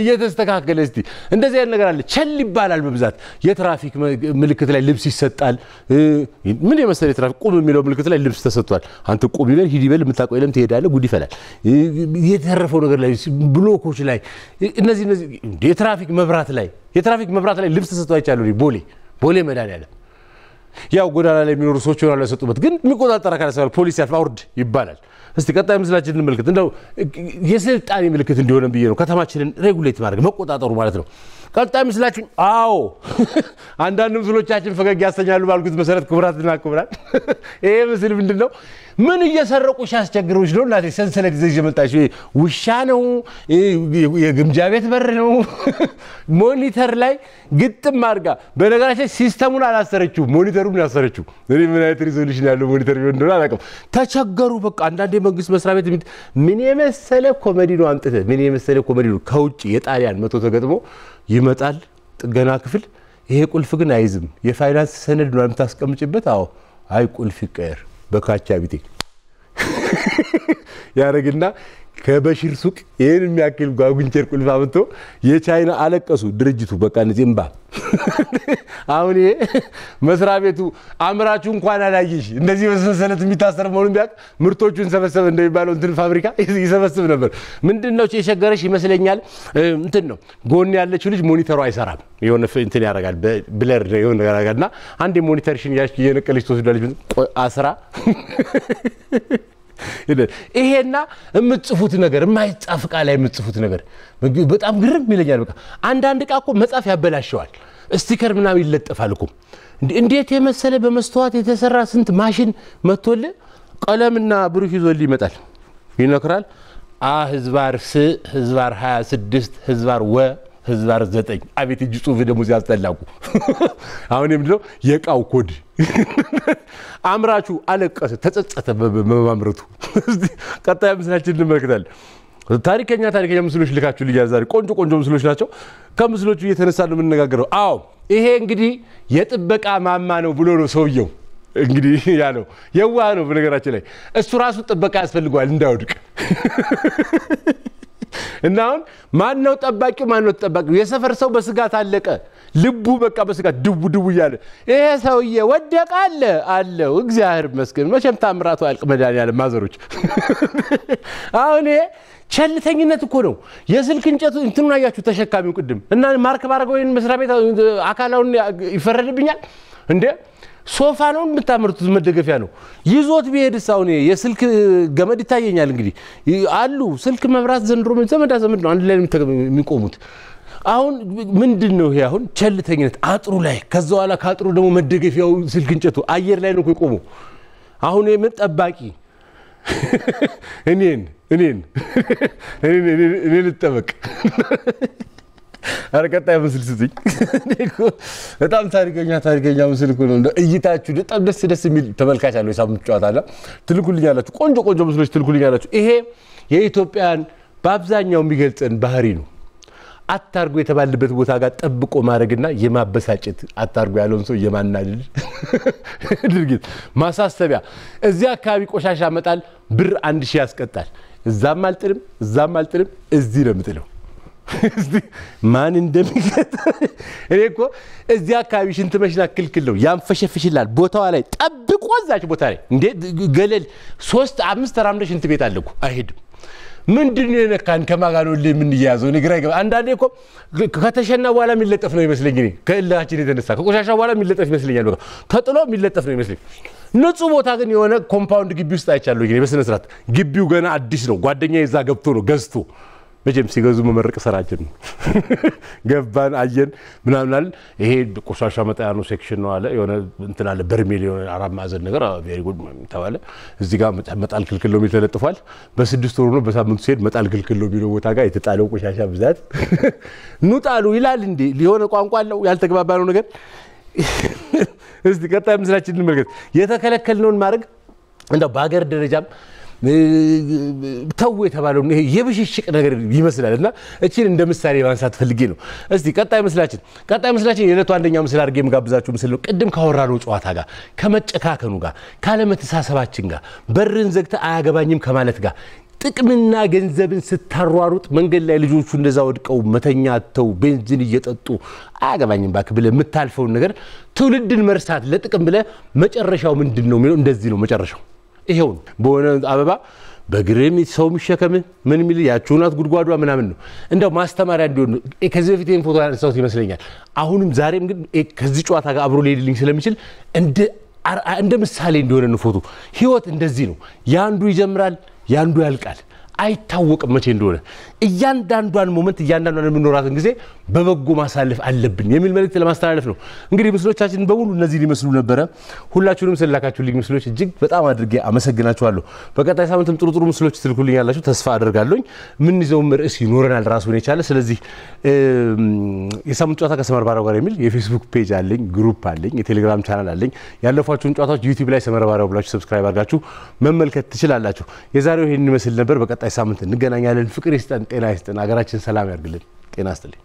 እየተስተካከለ እስቲ እንደዚህ አይነት ነገር አለ። ቸል ይባላል በብዛት የትራፊክ ምልክት ላይ ልብስ ይሰጣል። ምን የመሰለ የትራፊክ ቁም የሚለው ምልክት ላይ ልብስ ተሰጥቷል። አንተ ቁም ይበል ሂድ ይበል የምታውቀው የለም ትሄዳለህ፣ ጉድ ይፈላል። የተረፈው ነገር ላይ ብሎኮች ላይ እነዚህ እነዚህ የትራፊክ መብራት ላይ የትራፊክ መብራት ላይ ልብስ ተሰጥቶ አይቻለሁ። ቦሌ ቦሌ መድኃኒዓለም ያው ጎዳና ላይ የሚኖሩ ሰዎች ሆናሉ ያሰጡበት፣ ግን የሚቆጣጠር አካል ሰባል ፖሊስ ያልፍ አውርድ ይባላል። እስቲ ቀጣይ ምስላችን እንመልከት። እንደው የስልጣኔ ምልክት እንዲሆነ ብዬ ነው ከተማችንን ሬጉሌት ማድረግ መቆጣጠሩ ማለት ነው። ቀጣይ ምስላችን አዎ፣ *laughs* አንዳንድ ምስሎቻችን ፈገግ ያሰኛሉ ባልኩት መሰረት ክቡራትና ክቡራን *laughs* ይሄ ምስል ምንድን ነው? ምን እየሰረቁ ሲያስቸግረች ነው እና ሰንሰለት ይዘሽ የመጣሽ? ውሻ ነው? የግምጃ ቤት በር ነው? *laughs* ሞኒተር ላይ ግጥም አድርጋ። በነገራችን ሲስተሙን አላሰረችው፣ ሞኒተሩን ያሰረችው። እኔ ምን አይነት ሪዞሉሽን ያለው ሞኒተር ቢሆን እንደሆነ አላውቅም። ተቸገሩ በቃ። አንዳንድ የመንግስት መስሪያ ቤት ምን የመሰለ ኮሜዲ ነው አምጥተህ፣ ምን የመሰለ ኮሜዲ ነው ከውጭ የጣሊያን መቶ ተገጥሞ ይመጣል ጥገና ክፍል። ይሄ ቁልፍ ግን አይዝም፣ የፋይናንስ ሰነድ ነው የምታስቀምጭበት። አዎ አይ ቁልፍ ይቀየር በካቻ ቢጤ ያደረግና ከበሽር ሱቅ ይህን የሚያክል ጓጉንቸር ቁልፍ አምጥቶ የቻይና አለቀሱ ድርጅቱ። በቃ እነዚህ እምባ *laughs* አሁን ይሄ መስሪያ ቤቱ አምራቹ እንኳን አላየሽ እንደዚህ በሰንሰለት የሚታሰር መሆኑን ቢያቅ ምርቶቹን ሰበሰበ እንደሚባለው እንትን ፋብሪካ *laughs* ይሰበስብ ነበር። ምንድን ነው የቸገረሽ ይመስለኛል። እንትን ነው ጎን ያለችው ልጅ ሞኒተሩ አይሰራም። የሆነ እንትን ያደርጋል ብለር የሆነ ነገር ያደርጋል እና አንድ ሞኒተርሽን እየነቀለች ትወስዳለች አስራ *laughs* ይሄና የምትጽፉት ነገር የማይጻፍ እቃ ላይ የምትጽፉት ነገር በጣም ግርም ይለኛል። በቃ አንዳንድ እቃ እኮ መጻፍ ያበላሸዋል። ስቲከር ምናምን ይለጠፋል እኮ እንዴት የመሰለ በመስተዋት የተሰራ ስንት ማሽን መቶል ቀለምና ብሩሽ ይዞል ይመጣል። ይነክራል አ ህዝባር ስ ህዝባር 26 ህዝባር ወ ህዝባር ዘጠኝ አቤት እጅ ጽሁፍ ደግሞ ሲያስጠላቁ አስጠላኩ። *laughs* አሁን የምንለው የእቃው ኮድ *laughs* አምራቹ አለቀሰ፣ ተጸጸተ በማምረቱ። *laughs* ቀጣይ ምስላችን እንመለከታለን። ታሪከኛ ታሪከኛ ምስሎች ልካችሁ ልያ ዛሬ ቆንጆ ቆንጆ ምስሎች ናቸው። ከምስሎቹ እየተነሳ ነው የምንነጋገረው። አዎ ይሄ እንግዲህ የጥበቃ ማማ ነው ብሎ ነው ሰውየው እንግዲህ ያለው የዋህ ነው። በነገራችን ላይ እሱ ራሱ ጥበቃ ያስፈልገዋል እንዳይወድቅ እና አሁን ማን ነው ጠባቂው? ማን ነው ተጠባቂው? የሰፈር ሰው በስጋት አለቀ። ልቡ በቃ በስጋት ድቡ ድቡ እያለ ይሄ ሰውዬ ወደቀ አለ አለው። እግዚአብሔር ይመስገን መቼም ታምራቱ አያልቅ መድኃኒዓለም ማዘሮች። *laughs* አሁን ቸልተኝነት እኮ ነው። የስልክ እንጨቱ እንትኑን አያችሁ ተሸካሚው ቅድም እና ማርክ ባረገ ወይ መስሪያ ቤት አካላውን ይፈረድብኛል እንዴ ሶፋ ነው የምታመርቱት፣ መደገፊያ ነው። ይዞት ቢሄድስ አሁን የስልክ ገመድ ይታየኛል። እንግዲህ አሉ ስልክ፣ መብራት፣ ዘንድሮ ዘመድ ዘመድ ነው አንድ ላይ የሚቆሙት። አሁን ምንድን ነው ይሄ? አሁን ቸልተኝነት አጥሩ ላይ ከዛ ኋላ ከአጥሩ ደግሞ መደገፊያው ስልክ እንጨቱ አየር ላይ ነው የቆመው። አሁን የምን ጠባቂ *laughs* እኔን እኔን እኔን ልጠበቅ ኧረ ቀጣይ ምስል ስጡኝ። በጣም ታሪከኛ ታሪከኛ ምስል እኮ ነው። እይታችሁ በጣም ደስ ደስ የሚል ተመልካች አለው። የሳምንት ጨዋታ አለ። ትልኩልኛላችሁ፣ ቆንጆ ቆንጆ ምስሎች ትልኩልኝ ትልኩልኛላችሁ። ይሄ የኢትዮጵያን በአብዛኛው የሚገልጸን ባህሪ ነው። አታርጎ የተባለበት ቦታ ጋር ጠብቆ ማድረግና የማበሳጨት አታርጎ ያለውን ሰው የማናደድ *laughs* ድርጊት ማሳሰቢያ። እዚህ አካባቢ ቆሻሻ መጣል ብር አንድ ሺህ ያስቀጣል። እዛም አልጥልም፣ እዛም አልጥልም፣ እዚህ ነው የምጥለው። ማን እንደሚገጥ እኔ እኮ እዚህ አካባቢ ሽንት መሽና ክልክል ነው ያንፈሸፍሽላል። ቦታዋ ላይ ጠብቆ እዛች ቦታ ላይ እንዴ ገለል ሶስት አምስት ተራምደ ሽንት ቤት አለ አይሄድም። ምንድን ነው የነካን? ከማጋኖ ከማጋሎ የምንያያዘው ግራ ይገባ። አንዳንዴ እኮ ከተሸና በኋላ የሚለጠፍ ነው ይመስለኝ። እኔ ከእልሃችን የተነሳ ከቆሻሻ በኋላ የሚለጠፍ ይመስለኛል። በቃ ተጥሎ የሚለጠፍ ነው ይመስለኝ። ንጹህ ቦታ ግን የሆነ ኮምፓውንድ ግቢ ውስጥ አይቻለሁ። በስነ ስርዓት ግቢው ገና አዲስ ነው። ጓደኛ የዛ ገብቶ ነው ገዝቶ መቼም ሲገዙ መመረቅ ስራችን *laughs* ገባን አየን ምናምናል። ይሄ ቆሻሻ መጣያ ነው ሴክሽን ነው አለ የሆነ እንትን አለ በርሜል የሆነ አራት ማዕዘን ነገር ቬሪ ጉድ ተባለ። እዚህ ጋር መጣል ክልክል ነው የሚል ተለጥፏል። በስድስት ወሩ ነው በሳምንቱ ሲሄድ መጣል ክልክል ነው የሚለው ቦታ ጋር የተጣለው ቆሻሻ ብዛት *laughs* ኑጣሉ ይላል። እንዴ ሊሆነ ቋንቋ አለው ያልተግባባ ነው ነገር። *laughs* እስቲ ቀጣይ ምስላችን እንመልከት። የተከለከልነውን ማድረግ እንደው በሀገር ደረጃም ተው የተባለው ይሄ የብሽሽቅ ነገር ይመስላል እና እቺን እንደ ምሳሌ ማንሳት ፈልጌ ነው። እስቲ ቀጣይ ምስላችን ቀጣይ ምስላችን የዕለቱ አንደኛ ምስል አድርጌ የምጋብዛችሁ ምስል ነው። ቅድም ካወራነው ጨዋታ ጋር፣ ከመጨካከኑ ጋር፣ ካለመተሳሰባችን ጋር፣ በርን ዘግተ አያገባኝም ከማለት ጋር ጥቅምና ገንዘብን ስታሯሩጥ መንገድ ላይ ልጆቹ እንደዛ ወድቀው መተኛ ተው ቤንዚን እየጠጡ አያገባኝም ባክ ብለ የምታልፈውን ነገር ትውልድን መርሳት ለጥቅም ብለ መጨረሻው ምንድን ነው የሚለው እንደዚህ ነው መጨረሻው ይሄውን በሆነ አበባ በእግርም ሰው የሚሸከም ምን የሚል ያችሁናት ጉድጓዷ ምናምን ነው። እንደው ማስተማሪያ እንዲሆን ከዚህ በፊት ይህን ፎቶ ያነሳሁት ይመስለኛል። አሁንም ዛሬም ግን ከዚህ ጨዋታ ጋር አብሮ ሊሄድልኝ ስለሚችል እንደ ምሳሌ እንደሆነ ነው ፎቶ። ህይወት እንደዚህ ነው። ያንዱ ይጀምራል፣ ያንዱ ያልቃል። አይታወቅም መቼ እንደሆነ እያንዳንዷን ሞመንት እያንዳንዷን የምኖራትን ጊዜ በበጎ ማሳለፍ አለብን የሚል መልእክት ለማስተላለፍ ነው። እንግዲህ ምስሎቻችን በሙሉ እነዚህ ሊመስሉ ነበረ። ሁላችሁንም ስላካችሁልኝ ምስሎች እጅግ በጣም አድርጌ አመሰግናችኋለሁ። በቀጣይ ሳምንትም ጥሩ ጥሩ ምስሎች ትልኩልኝ ያላችሁ ተስፋ አደርጋለሁኝ። የምንይዘውም ርዕስ ይኖረናል ራሱን የቻለ። ስለዚህ የሳምንት ጨዋታ ከሰመር ባሪያው ጋር የሚል የፌስቡክ ፔጅ አለኝ፣ ግሩፕ አለኝ፣ የቴሌግራም ቻናል አለኝ። ያለፏችሁን ጨዋታዎች ዩቲዩብ ላይ ሰመር ባሪያው ብላችሁ ሰብስክራይብ አድርጋችሁ መመልከት ትችላላችሁ። የዛሬው ይህን ይመስል ነበር። በቀጣይ ሳምንት እንገናኛለን። ፍቅር ይስጠን። ጤና ይስጥን። ሀገራችን ሰላም ያርግልን። ጤና ይስጥልኝ።